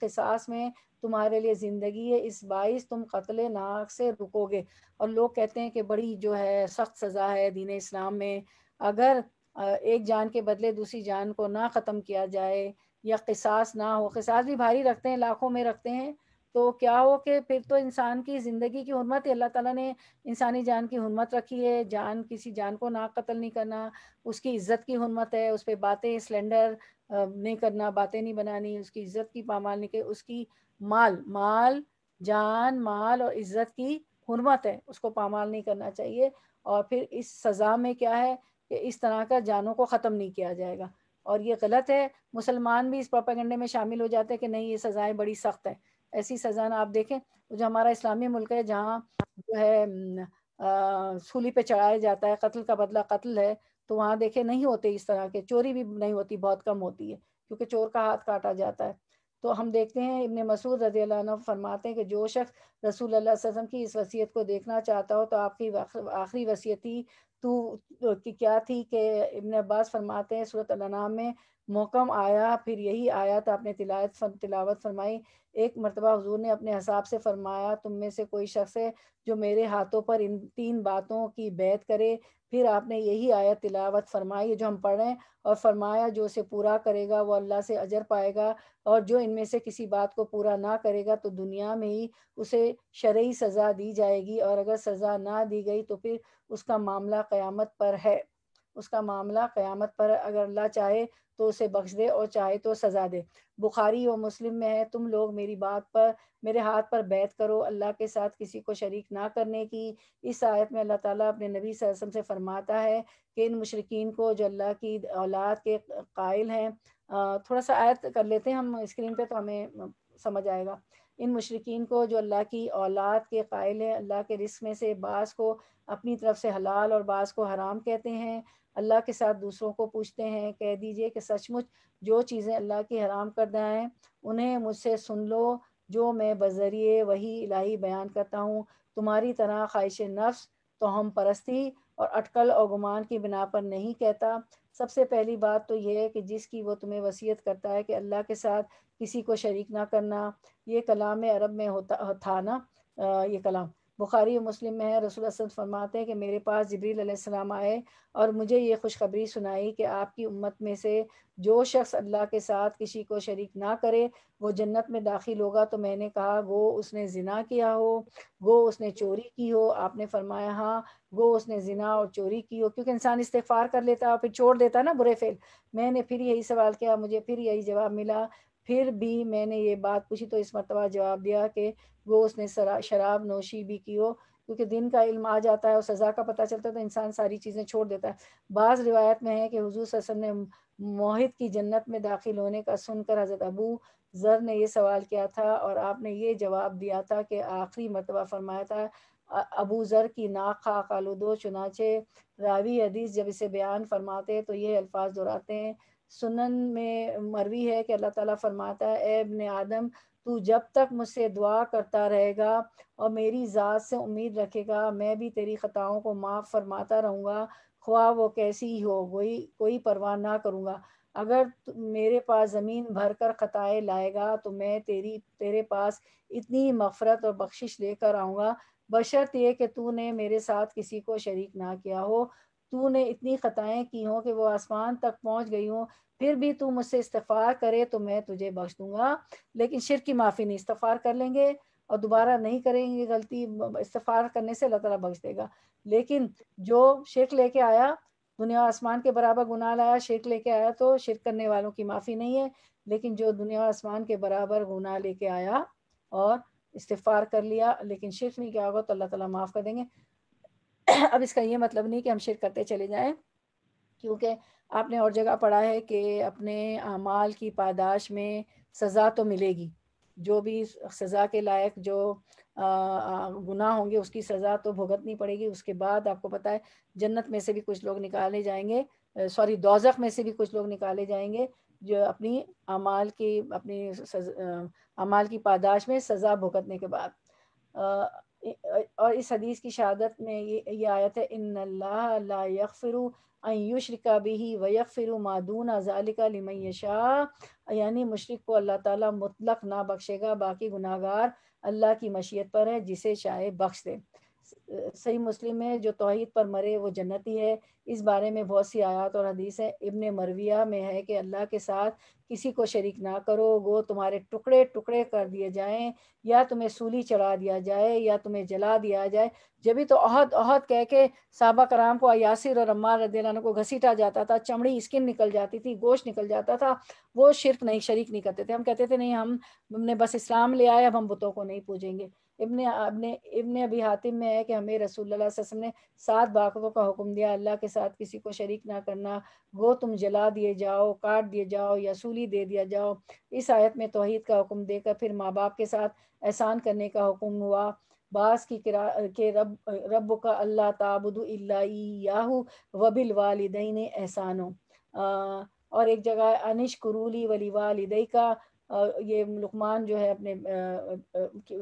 Speaker 1: के सास में तुम्हारे लिए ज़िंदगी है इस बाईस तुम कत्ल नाक से रुकोगे और लोग कहते हैं कि बड़ी जो है सख्त सज़ा है दीन इस्लाम में अगर एक जान के बदले दूसरी जान को ना ख़त्म किया जाए या किसास ना हो किसास भी भारी रखते हैं लाखों में रखते हैं तो क्या हो कि फिर तो इंसान की ज़िंदगी की हरमत ही अल्लाह ताला ने इंसानी जान की हरमत रखी है जान किसी जान को ना कत्ल नहीं करना उसकी इज़्ज़त की हरमत है उस पर बातें सिलेंडर नहीं करना बातें नहीं बनानी उसकी इज़्ज़त की पामाल नहीं कर उसकी माल माल जान माल और इज़्ज़त की हरमत है उसको पामाल नहीं करना चाहिए और फिर इस सज़ा में क्या है कि इस तरह का जानों को ख़त्म नहीं किया जाएगा और ये गलत है मुसलमान भी इस प्रोपागेंडे में शामिल हो जाते हैं कि नहीं ये सज़ाएँ बड़ी सख्त हैं ऐसी सजा ना आप देखें जो हमारा इस्लामी मुल्क है जहाँ जो है सूली पे चढ़ाया जाता है कत्ल का बदला कत्ल है तो वहाँ देखे नहीं होते इस तरह के चोरी भी नहीं होती बहुत कम होती है क्योंकि चोर का हाथ काटा जाता है तो हम देखते हैं इबन मसूद रजी फरमाते हैं कि जो शख्स रसूल वसम की इस वसीयत को देखना चाहता हो तो आपकी आखिरी वसीयत ही तो क्या थी कि इबन अब्बास फरमाते हैं सूरत में मौकम आया फिर यही आया तो आपने तिलावत फर, तिलावत फरमाई एक मरतबा हजूर ने अपने हिसाब से फरमाया तुम में से कोई शख्स है जो मेरे हाथों पर इन तीन बातों की बैत करे फिर आपने यही आया तिलावत फरमाई जो हम पढ़ रहे हैं और फरमाया जो उसे पूरा करेगा वो अल्लाह से अजर पाएगा और जो इनमें से किसी बात को पूरा ना करेगा तो दुनिया में ही उसे शर्य सज़ा दी जाएगी और अगर सज़ा ना दी गई तो फिर उसका मामला क़यामत पर है उसका मामला क़यामत पर अगर अल्लाह चाहे तो उसे बख्श दे और चाहे तो सज़ा दे बुखारी और मुस्लिम में है तुम लोग मेरी बात पर मेरे हाथ पर बैत करो अल्लाह के साथ किसी को शरीक ना करने की इस आयत में अल्लाह ताला अपने नबी वसम से फरमाता है कि इन मुशरकिन को जो अल्लाह की औलाद के कायल हैं थोड़ा सा आयत कर लेते हैं हम स्क्रीन पे तो हमें समझ आएगा इन मुशरकिन को जो अल्लाह की औलाद के कायल है अल्लाह के रिस्क में से बास को अपनी तरफ से हलाल और बास को हराम कहते हैं अल्लाह के साथ दूसरों को पूछते हैं कह दीजिए कि सचमुच जो चीज़ें अल्लाह की हराम कर दें उन्हें मुझसे सुन लो जो मैं बजरिए वही इलाही बयान करता हूँ तुम्हारी तरह ख्वाहिश नफ्स तो हम परस्ती और अटकल और गुमान की बिना पर नहीं कहता सबसे पहली बात तो यह है कि जिसकी वो तुम्हें वसीयत करता है कि अल्लाह के साथ किसी को शरीक ना करना ये कलाम अरब में होता था ना ये कलाम बुखारी और मुस्लिम में है रसूल वसल्लम फरमाते हैं कि मेरे पास जबरीसम आए और मुझे ये खुशखबरी सुनाई कि आपकी उम्मत में से जो शख्स अल्लाह के साथ किसी को शरीक ना करे वो जन्नत में दाखिल होगा तो मैंने कहा वो उसने जिना किया हो वो उसने चोरी की हो आपने फरमाया हाँ वो उसने जिना और चोरी की हो क्योंकि इंसान इस्तफ़ार कर लेता और फिर छोड़ देता ना बुरे फेल मैंने फिर यही सवाल किया मुझे फिर यही जवाब मिला फिर भी मैंने ये बात पूछी तो इस मरतबा जवाब दिया कि वो उसने शराब नोशी भी की हो क्योंकि दिन का इल्म आ जाता है और सज़ा का पता चलता है तो इंसान सारी चीज़ें छोड़ देता है बाज़ रिवायत में है कि हजूर ससन ने मोहित की जन्नत में दाखिल होने का सुनकर हज़रत अबू ज़र ने ये सवाल किया था और आपने ये जवाब दिया था कि आखिरी मरतबा फरमाया था अबू ज़र की नाक खाक आलूदो चुनाचे रावी हदीस जब इसे बयान फरमाते हैं तो ये अल्फाज दोहराते हैं सुनन में मरवी है कि अल्लाह ताला फरमाता है ए इब्ने आदम तू जब तक मुझसे दुआ करता रहेगा और मेरी ज़ात से उम्मीद रखेगा मैं भी तेरी ख़ताओं को माफ़ फरमाता रहूँगा ख्वाह वो कैसी हो कोई कोई परवाह ना करूँगा अगर मेरे पास ज़मीन भर कर ख़ताएँ लाएगा तो मैं तेरी तेरे पास इतनी मफ़रत और बख्शिश लेकर आऊँगा बशर्त ये कि तूने मेरे साथ किसी को शरीक ना किया हो तू ने इतनी खताएं की हों कि वो आसमान तक पहुँच गई हूँ फिर भी तू मुझसे इस्तफ़ार करे तो मैं तुझे बख्श दूंगा लेकिन शिर की माफ़ी नहीं इस्तफ़ार कर लेंगे और दोबारा नहीं करेंगे गलती इस्तफ़ार करने से अल्लाह ताला बख्श देगा लेकिन जो शिरक लेके आया दुनिया आसमान के बराबर गुनाह लाया शिरक लेके आया तो शिरक करने वालों की माफ़ी नहीं है लेकिन जो दुनिया आसमान के बराबर गुनाह लेके आया और इस्तफ़ार कर लिया लेकिन शिरक नहीं किया होगा तो अल्लाह ताला माफ़ कर देंगे अब इसका ये मतलब नहीं कि हम शिर करते चले जाएं क्योंकि आपने और जगह पढ़ा है कि अपने अमाल की पादाश में सज़ा तो मिलेगी जो भी सज़ा के लायक जो गुनाह होंगे उसकी सज़ा तो भुगतनी पड़ेगी उसके बाद आपको पता है जन्नत में से भी कुछ लोग निकाले जाएंगे सॉरी दोजक में से भी कुछ लोग निकाले जाएंगे जो अपनी अमाल की अपनी अमाल की पादाश में सज़ा भुगतने के बाद और इस हदीस की शहादत में ये ये आयत है इन ला यकफ़िरु अयुशरिका भी व यकफ़िरु मादून अजालिका लिमयशा यानी मशरक को अल्लाह ताला मुतलक ना बख्शेगा बाकी गुनाहगार अल्लाह की मशीयत पर है जिसे चाहे बख्श दे सही मुस्लिम है जो तोहहीद पर मरे वो जन्नती है इस बारे में बहुत सी आयात और हदीस है इबन मरविया में है कि अल्लाह के साथ किसी को शरीक ना करो वो तुम्हारे टुकड़े टुकड़े कर दिए जाएं या तुम्हें सूली चढ़ा दिया जाए या तुम्हें जला दिया जाए जब तो अहद अहद कह के साहबा कराम को यासिर और अम्मार रदीलाना को घसीटा जाता था चमड़ी स्किन निकल जाती थी गोश निकल जाता था वो शिरक नहीं शरीक नहीं करते थे हम कहते थे नहीं हम हमने बस इस्लाम ले आए अब हम बुतों को नहीं पूजेंगे इबन अपने इबन अभी हातिम में है कि हमें रसूल ने सात बाकतों का हुक्म दिया अल्लाह के साथ किसी को शरीक ना करना गो तुम जला दिए जाओ काट दिए जाओ या सूली दे दिया जाओ इस आयत में तोहहीद का हुक्म देकर फिर माँ बाप के साथ एहसान करने का हुक्म हुआ बास की किरा के रब रब का अल्लाह ताबुदाहू वबिल एहसान हो और एक जगह अनिश कुरूली वली वालदई का और ये लुकमान जो है अपने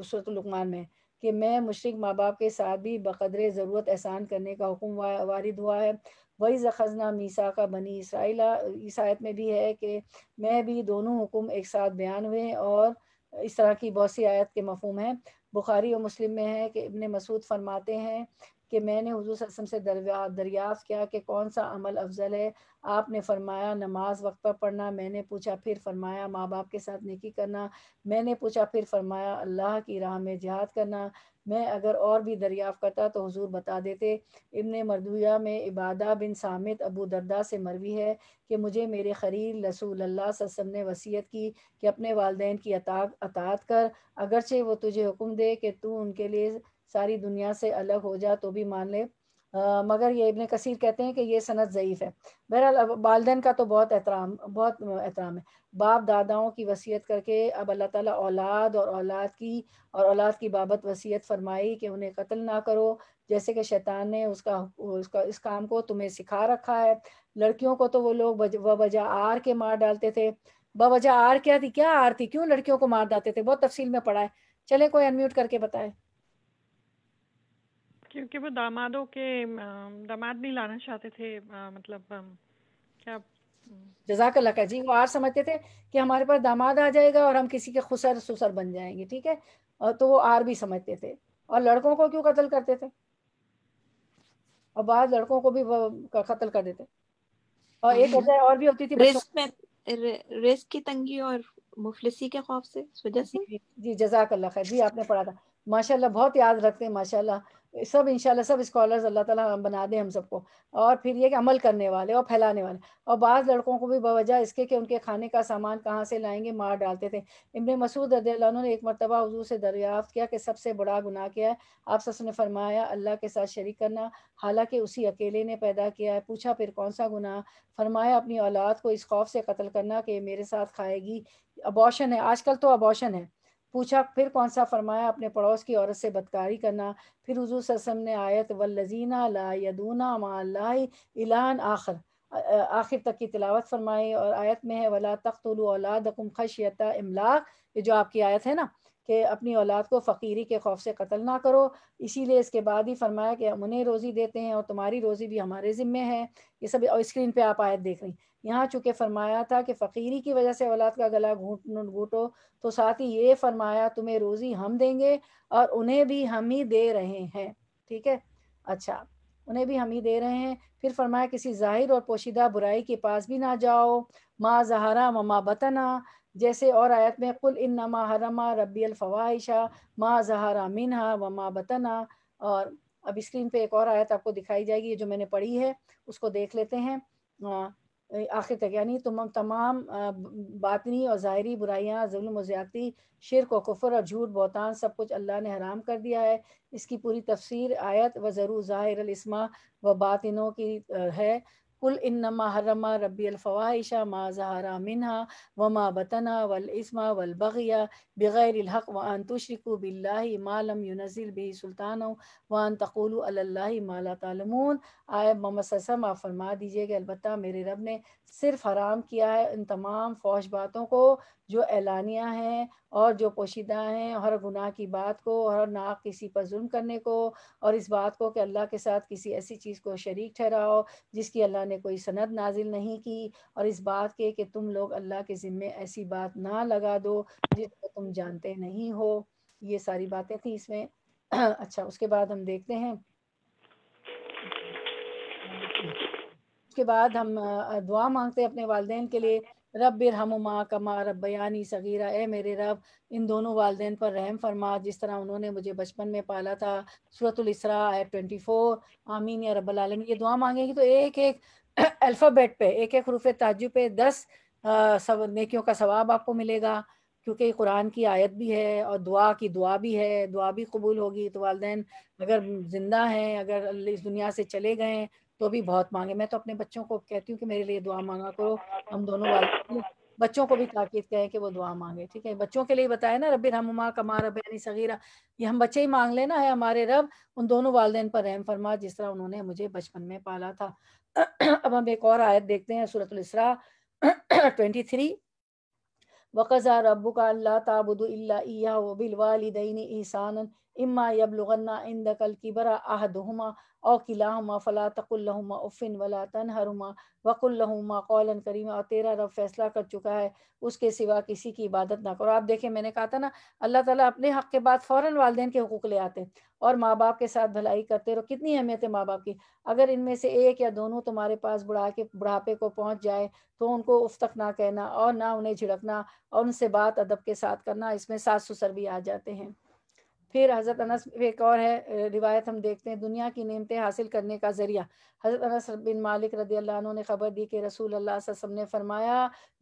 Speaker 1: सूरत लुकमान में कि मैं मुशरक माँ बाप के साथ भी बकदर ज़रूरत एहसान करने का हुक्म वारिद हुआ है वही ज़ख़जना मीसा का बनी इसराइला ईसायत में भी है कि मैं भी दोनों हुक्म एक साथ बयान हुए और इस तरह की बहुत सी आयत के मफहम हैं बुखारी और मुस्लिम में है कि इबन मसूद फरमाते हैं कि मैंने हजूर वसम से दरिया दरियाफ़ किया कि कौन सा अमल अफजल है आपने फरमाया नमाज वक्त पर पढ़ना मैंने पूछा फिर फरमाया माँ बाप के साथ निकी करना मैंने पूछा फिर फरमाया अल्लाह की राह में जहाद करना मैं अगर और भी दरियाफ़ करता तो हजूर बता देते इबन मरदुया में इबादा बिन सामित अबू दरदा से मरवी है कि मुझे मेरे खरीर रसूल वसम ने वसीयत की कि अपने वालदेन की अता अतात कर अगरचे वो तुझे हुक्म दे कि तू उनके लिए सारी दुनिया से अलग हो जा तो भी मान ले आ, मगर ये इबन कसीर कहते हैं कि ये सनत ज़यीफ़ है बहरहाल वालदेन का तो बहुत एहतराम बहुत एहतराम है बाप दादाओं की वसीयत करके अब अल्लाह ताला औलाद और औलाद की और औलाद की बाबत वसीयत फरमाई कि उन्हें कत्ल ना करो जैसे कि शैतान ने उसका उसका इस काम को तुम्हें सिखा रखा है लड़कियों को तो वो लोग वजह आर के मार डालते थे वजह आर क्या थी क्या आर थी क्यों लड़कियों को मार डालते थे बहुत तफसील में पढ़ा है चले कोई अनम्यूट करके बताए क्योंकि वो दामादों के दामाद नहीं लाना चाहते थे मतलब क्या जजाक अल्लाह जी वो आर समझते थे कि हमारे पास दामाद आ जाएगा और हम किसी के खुसर सुसर बन जाएंगे ठीक है तो वो आर भी समझते थे और लड़कों को क्यों कत्ल करते थे और बाद लड़कों को भी कत्ल कर देते और एक हम्म। वजह और भी होती थी रिस्क में रिस्क की तंगी और मुफलिसी के खौफ से वजह से जी जजाक अल्लाह जी आपने पढ़ा था माशाल्लाह बहुत याद रखते हैं माशाल्लाह सब इंशाल्लाह सब स्कॉलर्स अल्लाह ताला बना दे हम सबको और फिर ये कि अमल करने वाले और फैलाने वाले और बाद लड़कों को भी बवजह इसके कि उनके खाने का सामान कहाँ से लाएंगे मार डालते थे इमन मसूद रदील्ला ने एक मरतबा हजू से दरियाफ़्त किया कि सबसे बड़ा गुनाह क्या है आप सस ने फरमाया अल्लाह के साथ शरीक करना हालांकि उसी अकेले ने पैदा किया है पूछा फिर कौन सा गुनाह फरमाया अपनी औलाद को इस खौफ से कत्ल करना कि मेरे साथ खाएगी अबॉशन है आजकल तो अबॉशन है पूछा फिर कौन सा फरमाया अपने पड़ोस की औरत से बदकारी करना फिर हजू ससम ने आयत वल्लजीना ला यदूना माला इलान आखिर आखिर तक की तिलावत फरमाई और आयत में है वला तख्तुल औलाद खशियता इमलाक ये जो आपकी आयत है ना कि अपनी औलाद को फ़कीरी के खौफ से कत्ल ना करो इसीलिए इसके बाद ही फरमाया कि हम उन्हें रोज़ी देते हैं और तुम्हारी रोज़ी भी हमारे ज़िम्मे है ये सब और स्क्रीन पे आप आयत देख रही यहाँ चूँकि फरमाया था कि फ़कीरी की वजह से औलाद का गला घूट घूटो तो साथ ही ये फरमाया तुम्हें रोज़ी हम देंगे और उन्हें भी हम ही दे रहे हैं ठीक है अच्छा उन्हें भी हम ही दे रहे हैं फिर फरमाया किसी जाहिर और पोशीदा बुराई के पास भी ना जाओ माँ जहारा ममा बतना जैसे और आयत में कुल इन नमा हरमा रबी अलफवाहिशा माँ जहारा मिनहा व माँ बतना और अब स्क्रीन पे एक और आयत आपको दिखाई जाएगी जो मैंने पढ़ी है उसको देख लेते हैं आखिर तक यानी तुम तमाम बातनी और ज़ाहरी बुराइयाँ जुल्म ज़्यादती शिरक व कुफर और झूठ बोतान सब कुछ अल्लाह ने हराम कर दिया है इसकी पूरी तफसीर आयत व ज़रूर ज़ाहिर इसमा व बातिनों की है قل إنما حرم ربي الفواحش ما ظهر منها وما بطن والإثم والبغي بغير الحق وأن تشركوا بالله ما لم ينزل به سلطانا وأن تقولوا على الله ما لا تعلمون آئے مما سسما فرما دیجئے گا البتہ میرے رب نے सिर्फ हराम किया है इन तमाम फौज बातों को जो एलानिया हैं और जो पोशीदा हैं हर गुनाह की बात को और ना किसी पर जुल्म करने को और इस बात को कि अल्लाह के साथ किसी ऐसी चीज़ को शरीक ठहराओ जिसकी अल्लाह ने कोई सनद नाजिल नहीं की और इस बात के कि तुम लोग अल्लाह के ज़िम्मे ऐसी बात ना लगा दो जिसको तुम जानते नहीं हो ये सारी बातें थी इसमें अच्छा उसके बाद हम देखते हैं उसके बाद हम दुआ मांगते हैं अपने वालदे के लिए रब रहमुमा कमा बयानी सगीरा ए मेरे रब इन दोनों वालदे पर रहम फरमा जिस तरह उन्होंने मुझे बचपन में पाला था सूरतुलसरा आयत ट्वेंटी फोर आमीन या आलम ये दुआ मांगेगी तो एक एक अल्फ़ाबेट पे एक एक रूफ ताजु पे दस सब नेकियों का सवाब आपको मिलेगा क्योंकि कुरान की आयत भी है और दुआ की दुआ भी है दुआ भी कबूल होगी तो वालदे अगर ज़िंदा हैं अगर इस दुनिया से चले गए तो भी बहुत मांगे मैं तो अपने बच्चों को कहती हूँ कि मेरे लिए दुआ मांगा करो हम दोनों वाले बच्चों को भी ताकीद कहें कि वो दुआ मांगे ठीक है बच्चों के लिए बताया ना हम उमा कमा रब यानी सगीरा ये हम बच्चे ही मांग लेना है हमारे रब उन दोनों वाले पर रहम फरमा जिस तरह उन्होंने मुझे बचपन में पाला था अब हम एक और आयत देखते हैं इसरा ट्वेंटी थ्री वक़ा रबू का अल्लाह ताबुद ईसान इम्मा यबलगन्ना की बरा किबरा आहदहुमा और किलाहुमा फ़ला लहुमा उफ़िन वला तनहरुमा लहुमा कौलन करीमा और तेरा रब फैसला कर चुका है उसके सिवा किसी की इबादत ना करो आप देखें मैंने कहा था ना अल्लाह ताला अपने हक़ के बाद फौरन वालदेन के हकूक़ ले आते और माँ बाप के साथ भलाई करते रहो कितनी अहमियत है माँ बाप की अगर इनमें से एक या दोनों तुम्हारे पास बुढ़ा के बुढ़ापे को पहुँच जाए तो उनको उफ तक ना कहना और ना उन्हें झिड़कना और उनसे बात अदब के साथ करना इसमें सास ससुर भी आ जाते हैं फिर हज़रत अनस एक और है रिवायत हम देखते हैं दुनिया की नियमतें हासिल करने का ज़रिया हज़रत अनस बिन मालिक रदी अल्लाह ने ख़बर दी कि रसूल अल्लाह वसम ने फरमाया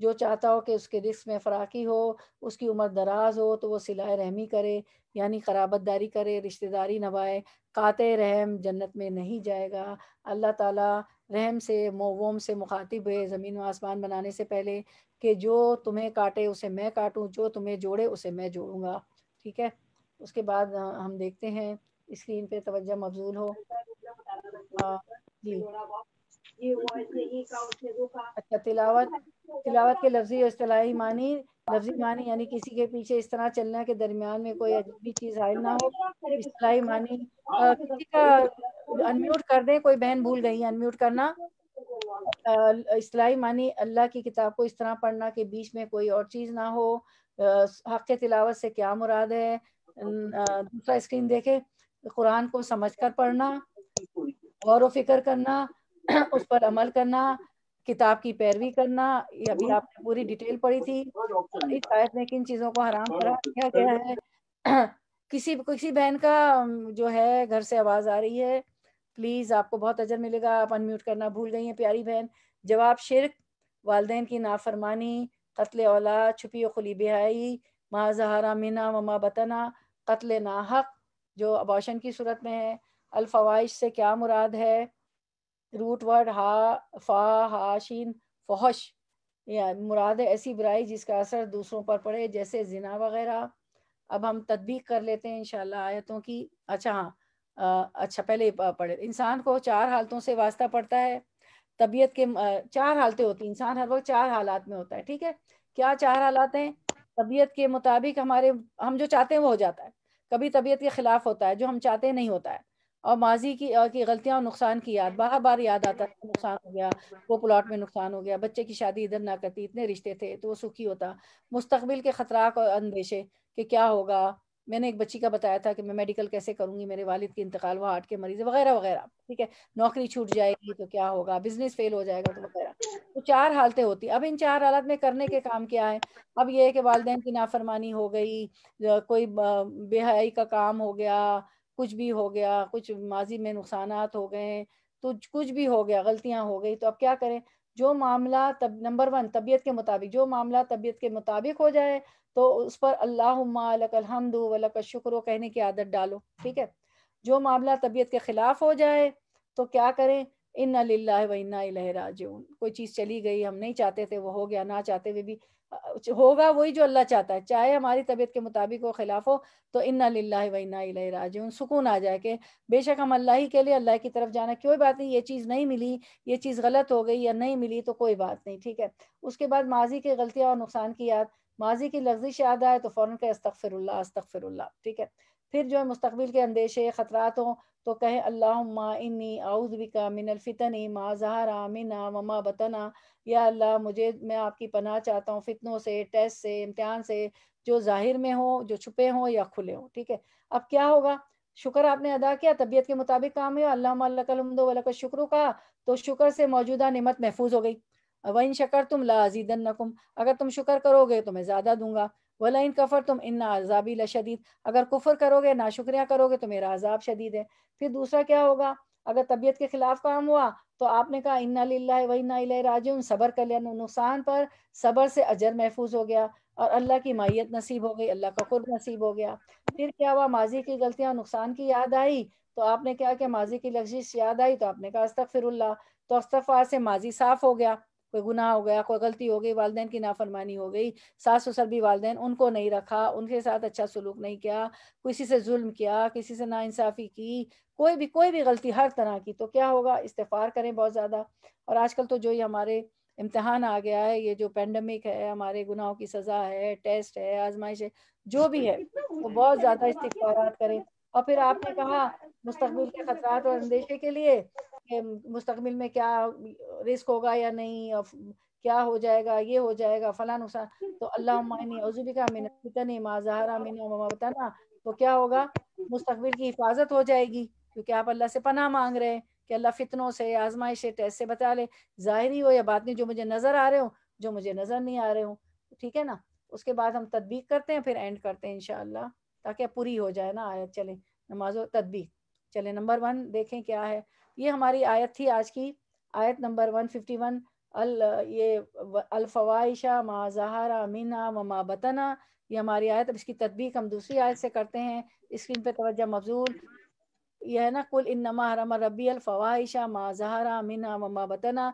Speaker 1: जो चाहता हो कि उसके रिस्क में फ़राकी हो उसकी उम्र दराज हो तो वो सिलाए रहमी करे यानी दारी करे रिश्तेदारी नभाए कात रहम जन्नत में नहीं जाएगा अल्लाह ताला रहम से मोवोम से मुखातिब है ज़मीन व आसमान बनाने से पहले कि जो तुम्हें काटे उसे मैं काटूँ जो तुम्हें जोड़े उसे मैं जोड़ूँगा ठीक है उसके बाद हम देखते हैं स्क्रीन पे तवज्जो मबजूल हो जी अच्छा तिलावत तिलावत के लफ्जी और असलाही मानी लफ्जी मानी यानी किसी के पीछे इस तरह चलना के दरमियान में कोई अजीबी चीज़ आए ना हो असलाही मानी आ, किसी का अनम्यूट कर दें कोई बहन भूल गई अनम्यूट करना असलाही मानी अल्लाह की किताब को इस तरह पढ़ना के बीच में कोई और चीज़ ना हो हक तिलावत से क्या मुराद है दूसरा स्क्रीन देखे कुरान को समझकर पढ़ना गौर व फिक्र करना उस पर अमल करना किताब की पैरवी करना ये अभी आपने पूरी डिटेल पढ़ी थी शायद ने किन चीजों को हराम करा गया है किसी किसी बहन का जो है घर से आवाज आ रही है प्लीज आपको बहुत अजर मिलेगा आप अनम्यूट करना भूल गई हैं प्यारी बहन जवाब शिरक वाले की नाफरमानी कत्ल औला छुपी खुली बेहाई माँ जहारा मिना ममा बतना कत्ल नाहक जो अबॉशन की सूरत में है अलफवाइश से क्या मुराद है रूट वर्ड हा फा हा शीन फहश मुराद है ऐसी बुराई जिसका असर दूसरों पर पड़े जैसे जिना वगैरह अब हम तदबीक कर लेते हैं इंशाल्लाह आयतों की अच्छा हाँ अच्छा पहले पढ़े इंसान को चार हालतों से वास्ता पड़ता है तबीयत के चार हालतें होती इंसान हर वक्त चार हालात में होता है ठीक है क्या चार हालात हैं तबीयत के मुताबिक हमारे हम जो चाहते हैं वो हो जाता है कभी तबीयत के खिलाफ होता है जो हम चाहते नहीं होता है और माजी की की गलतियां और नुकसान की याद बार बार याद आता है नुकसान हो गया वो प्लॉट में नुकसान हो गया बच्चे की शादी इधर ना करती इतने रिश्ते थे तो वो सुखी होता मुस्तबिल के ख़तराक और अंदेशे कि क्या होगा मैंने एक बच्ची का बताया था कि मैं मेडिकल कैसे करूंगी मेरे वालिद के इंतकाल वो हार्ट के मरीज वगैरह वगैरह ठीक है नौकरी छूट जाएगी तो क्या होगा बिजनेस फेल हो जाएगा तो वगैरह तो चार हालतें होती अब इन चार हालत में करने के काम क्या है अब ये है कि वालदे की नाफरमानी हो गई कोई बेहयाई का काम हो गया कुछ भी हो गया कुछ माजी में नुकसान हो गए तो कुछ भी हो गया गलतियां हो गई तो अब क्या करें जो मामला तब नंबर वन तबीयत के मुताबिक जो मामला तबीयत के मुताबिक हो जाए तो उस पर अल्लाहमद वलक शुक्र कहने की आदत डालो ठीक है जो मामला तबीयत के खिलाफ हो जाए तो क्या करें इन लाला व इन्ना लहराजून कोई चीज़ चली गई हम नहीं चाहते थे वो हो गया ना चाहते हुए भी होगा वही जो अल्लाह चाहता है चाहे हमारी तबीयत के मुताबिक हो खिलाफ हो तो इन्ना लाला व इन्ना लहराजून सुकून आ जाए कि बेशक हम अल्लाह ही के लिए अल्लाह की तरफ जाना कोई बात नहीं ये चीज़ नहीं मिली ये चीज़ गलत हो गई या नहीं मिली तो कोई बात नहीं ठीक है उसके बाद माजी की गलतियाँ और नुकसान की याद माजी की लफ्जिश याद आए तो फ़ौरन का अस्तफ़िरल्ला अस्तफ़िरल्ला ठीक है फिर जो है मुस्तबिल के अंदेशे ख़तरात हों तो कहें अल्लाह इन्नी आउदबिका मिनलफ़ितनी माँ जहरा मिना ममा बतना या अल्लाह मुझे मैं आपकी पनाह चाहता हूँ फितनों से टेस्ट से इम्तहान से जो जाहिर में हो जो छुपे हों या खुले हों ठीक है अब क्या होगा शुक्र आपने अदा किया तबीयत के मुताबिक काम हुआ अल्लाहमदो वलक शुक्र कहा तो शुक्र से मौजूदा नमत महफूज हो गई वहीं शकर तुम लाजीदन नकुम अगर तुम शुक्र करोगे तो मैं ज़्यादा दूंगा वला इन कफ़र तुम इन आज़ाबी लशदीद अगर कुफर करोगे ना शुक्रिया करोगे तो मेरा अजाब शदीद है फिर दूसरा क्या होगा अगर तबीयत के खिलाफ काम हुआ तो आपने कहा इन्ना लिल्ला व इन्ना राजून सबर कर लिया नुकसान पर सबर से अजर महफूज हो गया और अल्लाह की माइत नसीब हो गई अल्लाह का कुर्ब नसीब हो गया फिर क्या हुआ माजी की गलतियाँ नुकसान की याद आई तो आपने क्या कि माजी की लजिश याद आई तो आपने कहा फिर तो अस्तफ़ार से माजी साफ हो गया कोई गुनाह हो गया कोई गलती हो गई वालदेन की नाफरमानी हो गई सास ससुर भी वालदेन उनको नहीं रखा उनके साथ अच्छा सलूक नहीं किया किसी से जुल्म किया किसी से नाइंसाफ़ी की कोई भी कोई भी गलती हर तरह की तो क्या होगा इस्तफ़ार करें बहुत ज़्यादा और आजकल तो जो ये हमारे इम्तहान आ गया है ये जो पेंडेमिक है हमारे गुनाहों की सज़ा है टेस्ट है आजमाइश है जो भी है तो बहुत ज़्यादा इस्तफार करें और फिर आपने कहा मुस्तबिल के खतरा और अंदेशे के लिए कि मुस्तकबिल में क्या रिस्क होगा या नहीं क्या हो जाएगा ये हो जाएगा फला नुकसान तो अल्लाहबिका मिन फितन माजहरा मिन बताना तो क्या होगा मुस्तबिल की हिफाजत हो जाएगी क्योंकि आप अल्लाह से पना मांग रहे हैं कि अल्लाह फितनों से आजमाइश टेस्ट से बता ले ज़ाहरी हो या बात नहीं जो मुझे नज़र आ रहे हो जो मुझे नज़र नहीं आ रहे हो ठीक है ना उसके बाद हम तदबीक करते हैं फिर एंड करते हैं इनशाला ताकि पूरी हो जाए ना आयत चले नमाजो तदबीक चले नंबर वन देखें क्या है ये हमारी आयत थी आज की आयत नंबर 151 अल ये अलफवाइशा मा जहारा मीना ममा बतना ये हमारी आयत अब इसकी तदबीक हम दूसरी आयत से करते हैं स्क्रीन पे तवज्जा मफजूल यह है ना कुल इन्नमा हरम रबी अलफवाइशा मा जहारा मीना ममा बतना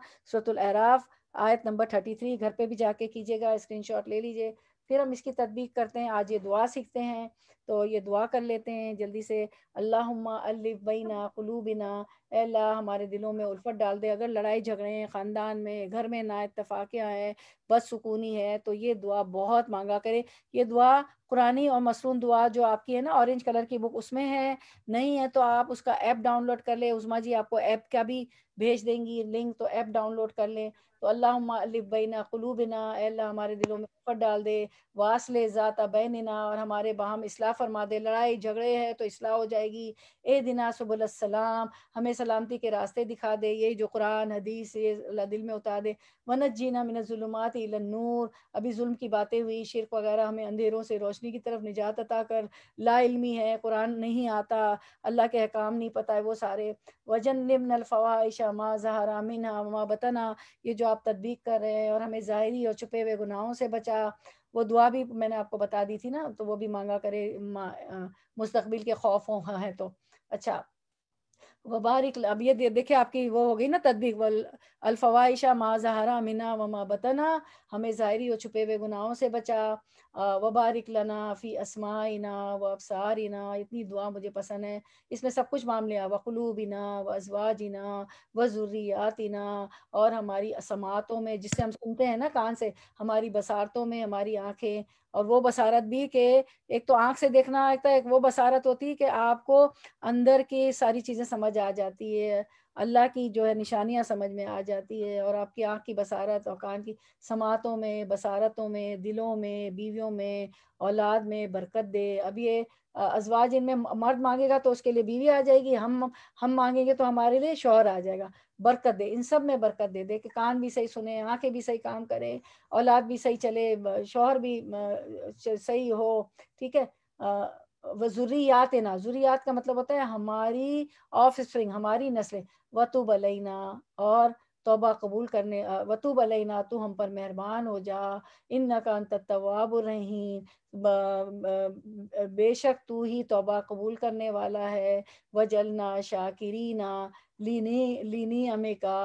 Speaker 1: एराफ आयत नंबर थर्टी थ्री घर पे भी जाके कीजिएगा स्क्रीनशॉट ले लीजिए फिर हम इसकी तदबीक करते हैं आज ये दुआ सीखते हैं तो ये दुआ कर लेते हैं जल्दी से अल्लाह अल्लिबैना कुलूबिना अल्लाह हमारे दिलों में उल्फत डाल दे अगर लड़ाई झगड़े हैं ख़ानदान में घर में ना इतफाक़ियाँ हैं बस सुकूनी है तो ये दुआ बहुत मांगा करें ये दुआ पुरानी और मसरून दुआ जो आपकी है ना ऑरेंज कलर की बुक उसमें है नहीं है तो आप उसका ऐप डाउनलोड कर लें उजमा जी आपको ऐप का भी भेज देंगी लिंक तो ऐप डाउनलोड कर लें तो अल्लाबिना बिना अल्लाह हमारे दिलों में ऊपर डाल दे वासले ज़ाता बैनना और हमारे बाहम असलाह फरमा दे लड़ाई झगड़े है तो असलाह हो जाएगी ए दिना सलाम हमें सलामती के रास्ते दिखा दे ये जो कुरान हदीस ये दिल में उतार दे वनत जीना मिनजुलमत नूर अभी जुल्म की बातें हुई शिरक वगैरह हमें अंधेरों से रोशनी की तरफ निजात अता कर ला इल्मी है कुरान नहीं आता अल्लाह के अहकाम नहीं पता है वो सारे वजन नलफ़वाहिशा माँ जहरा मिन माँ बतना ये जो आप तदबीक कर रहे हैं और हमें ज़ाहरी और छुपे हुए गुनाहों से बचा वो दुआ भी मैंने आपको बता दी थी ना तो वो भी मांगा करे मुस्तकबिल के खौफ हो हाँ है तो अच्छा वबारिक अब ये देखे आपकी वो हो गई ना तदबीक वल अलफवाइशा माँ जहरा मिना वमा बतना हमें ज़ाहरी और छुपे हुए गुनाहों से बचा बारिक लना फ़ी इना व इना इतनी दुआ मुझे पसंद है इसमें सब कुछ मामले आ इना व इना व इना और हमारी असमातों में जिससे हम सुनते हैं ना कान से हमारी बसारतों में हमारी आँखें और वो बसारत भी के एक तो आँख से देखना एक है तो एक वो बसारत होती है कि आपको अंदर की सारी चीज़ें समझ समझ आ जाती है अल्लाह की जो है निशानियाँ समझ में आ जाती है और आपकी आँख की बसारत और कान की समातों में बसारतों में दिलों में बीवियों में औलाद में बरकत दे अब ये अजवाज इनमें मर्द मांगेगा तो उसके लिए बीवी आ जाएगी हम हम मांगेंगे तो हमारे लिए शोहर आ जाएगा बरकत दे इन सब में बरकत दे दे कि कान भी सही सुने आंखें भी सही काम करें औलाद भी सही चले शोहर भी सही हो ठीक है व ज़ुरियात का मतलब होता है हमारी ऑफ स्प्रिंग हमारी नस्लें वतुबलना और तोबा कबूल करने वतूब अलैना तो हम पर मेहरबान हो जा इन नकान तवाब रहीम बेशक तू ही तोबा कबूल करने वाला है वजलना शाकिरीना लीनी लीनी हमें का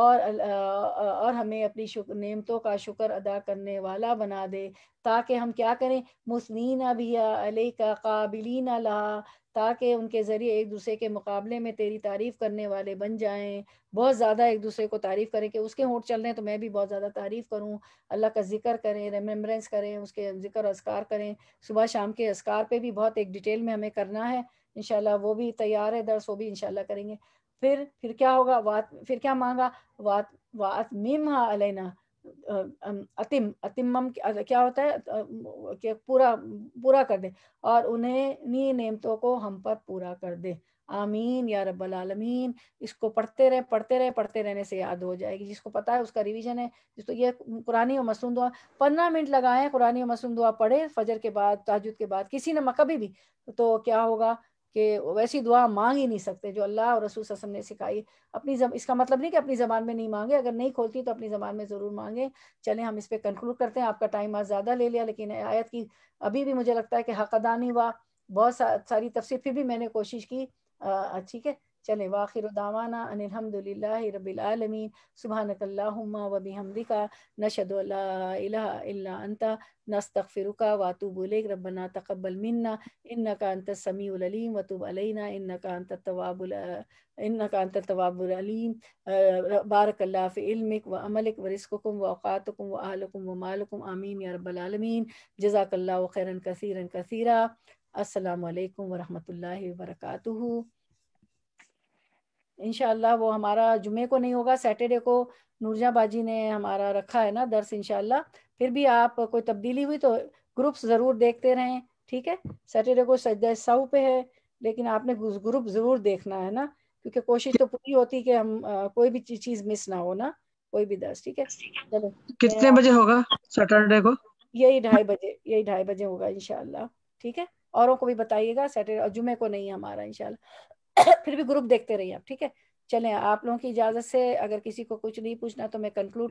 Speaker 1: और और हमें अपनी शुक नेमतों का शुक्र अदा करने वाला बना दे ताकि हम क्या करें मुसनिना भी अले का काबिलीना ला ताकि उनके ज़रिए एक दूसरे के मुकाबले में तेरी तारीफ़ करने वाले बन जाएं बहुत ज़्यादा एक दूसरे को तारीफ़ करें कि उसके होंठ चल रहे हैं तो मैं भी बहुत ज़्यादा तारीफ़ करूं अल्लाह का जिक्र करें रेमेम्बरेंस करें उसके जिक्र असकार करें सुबह शाम के असकार पे भी बहुत एक डिटेल में हमें करना है इन वो भी तैयार है दर्स वो भी इन करेंगे फिर फिर क्या होगा वात फिर क्या मांगा वात वात मिम अलैना अतिम अतिमम क्या होता है कि पूरा पूरा कर दे और उन्हें नी नेमतों को हम पर पूरा कर दे आमीन या रब्बल आलमीन इसको पढ़ते रहे पढ़ते रहे पढ़ते रहने से याद हो जाएगी जिसको पता है उसका रिवीजन है जिसको ये कुरानी और मसूम दुआ पंद्रह मिनट लगाएं कुरानी और मसूम दुआ पढ़े फजर के बाद ताजुद के बाद किसी ने कभी भी तो क्या होगा कि वैसी दुआ मांग ही नहीं सकते जो अल्लाह और रसूल वसम ने सिखाई अपनी जब इसका मतलब नहीं कि अपनी ज़बान में नहीं मांगे अगर नहीं खोलती तो अपनी ज़बान में ज़रूर मांगे चलें हम इस पर कंक्लूड करते हैं आपका टाइम आज ज़्यादा ले लिया लेकिन आयत की अभी भी मुझे लगता है कि हकदानी हुआ बहुत सा, सारी तफसीर फिर भी मैंने कोशिश की ठीक है چلے واخر دعوانا ان الحمد للہ رب العالمین سبحانک اللہم و بحمدکا نشد لا الہ الا انت نستغفرک واتوب الیک ربنا تقبل منا انك انت السميع العليم وتب علينا انك انت التواب انك انت التواب العليم بارك الله في علمك وعملك ورزقكم واوقاتكم واهلكم ومالكم امين يا رب العالمين جزاك الله خيرا كثيرا كثيرا السلام عليكم ورحمه الله وبركاته इनशाला वो हमारा जुमे को नहीं होगा सैटरडे को बाजी ने हमारा रखा है ना दर्स इनशाला फिर भी आप कोई तब्दीली हुई तो ग्रुप्स ज़रूर देखते रहें ठीक है सैटरडे को सजदा साहू पे है लेकिन आपने ग्रुप ज़रूर देखना है ना क्योंकि कोशिश तो पूरी होती कि हम आ, कोई भी चीज़ मिस ना हो ना कोई भी दर्स ठीक है चलो कितने बजे होगा सैटरडे को यही ढाई बजे यही ढाई बजे होगा इनशाला ठीक है औरों को भी बताइएगा सैटरडे और जुमे को नहीं हमारा इनशाला फिर भी ग्रुप देखते रहिए आप ठीक है चले आप लोगों की इजाज़त से अगर किसी को कुछ नहीं पूछना तो मैं कंक्लूड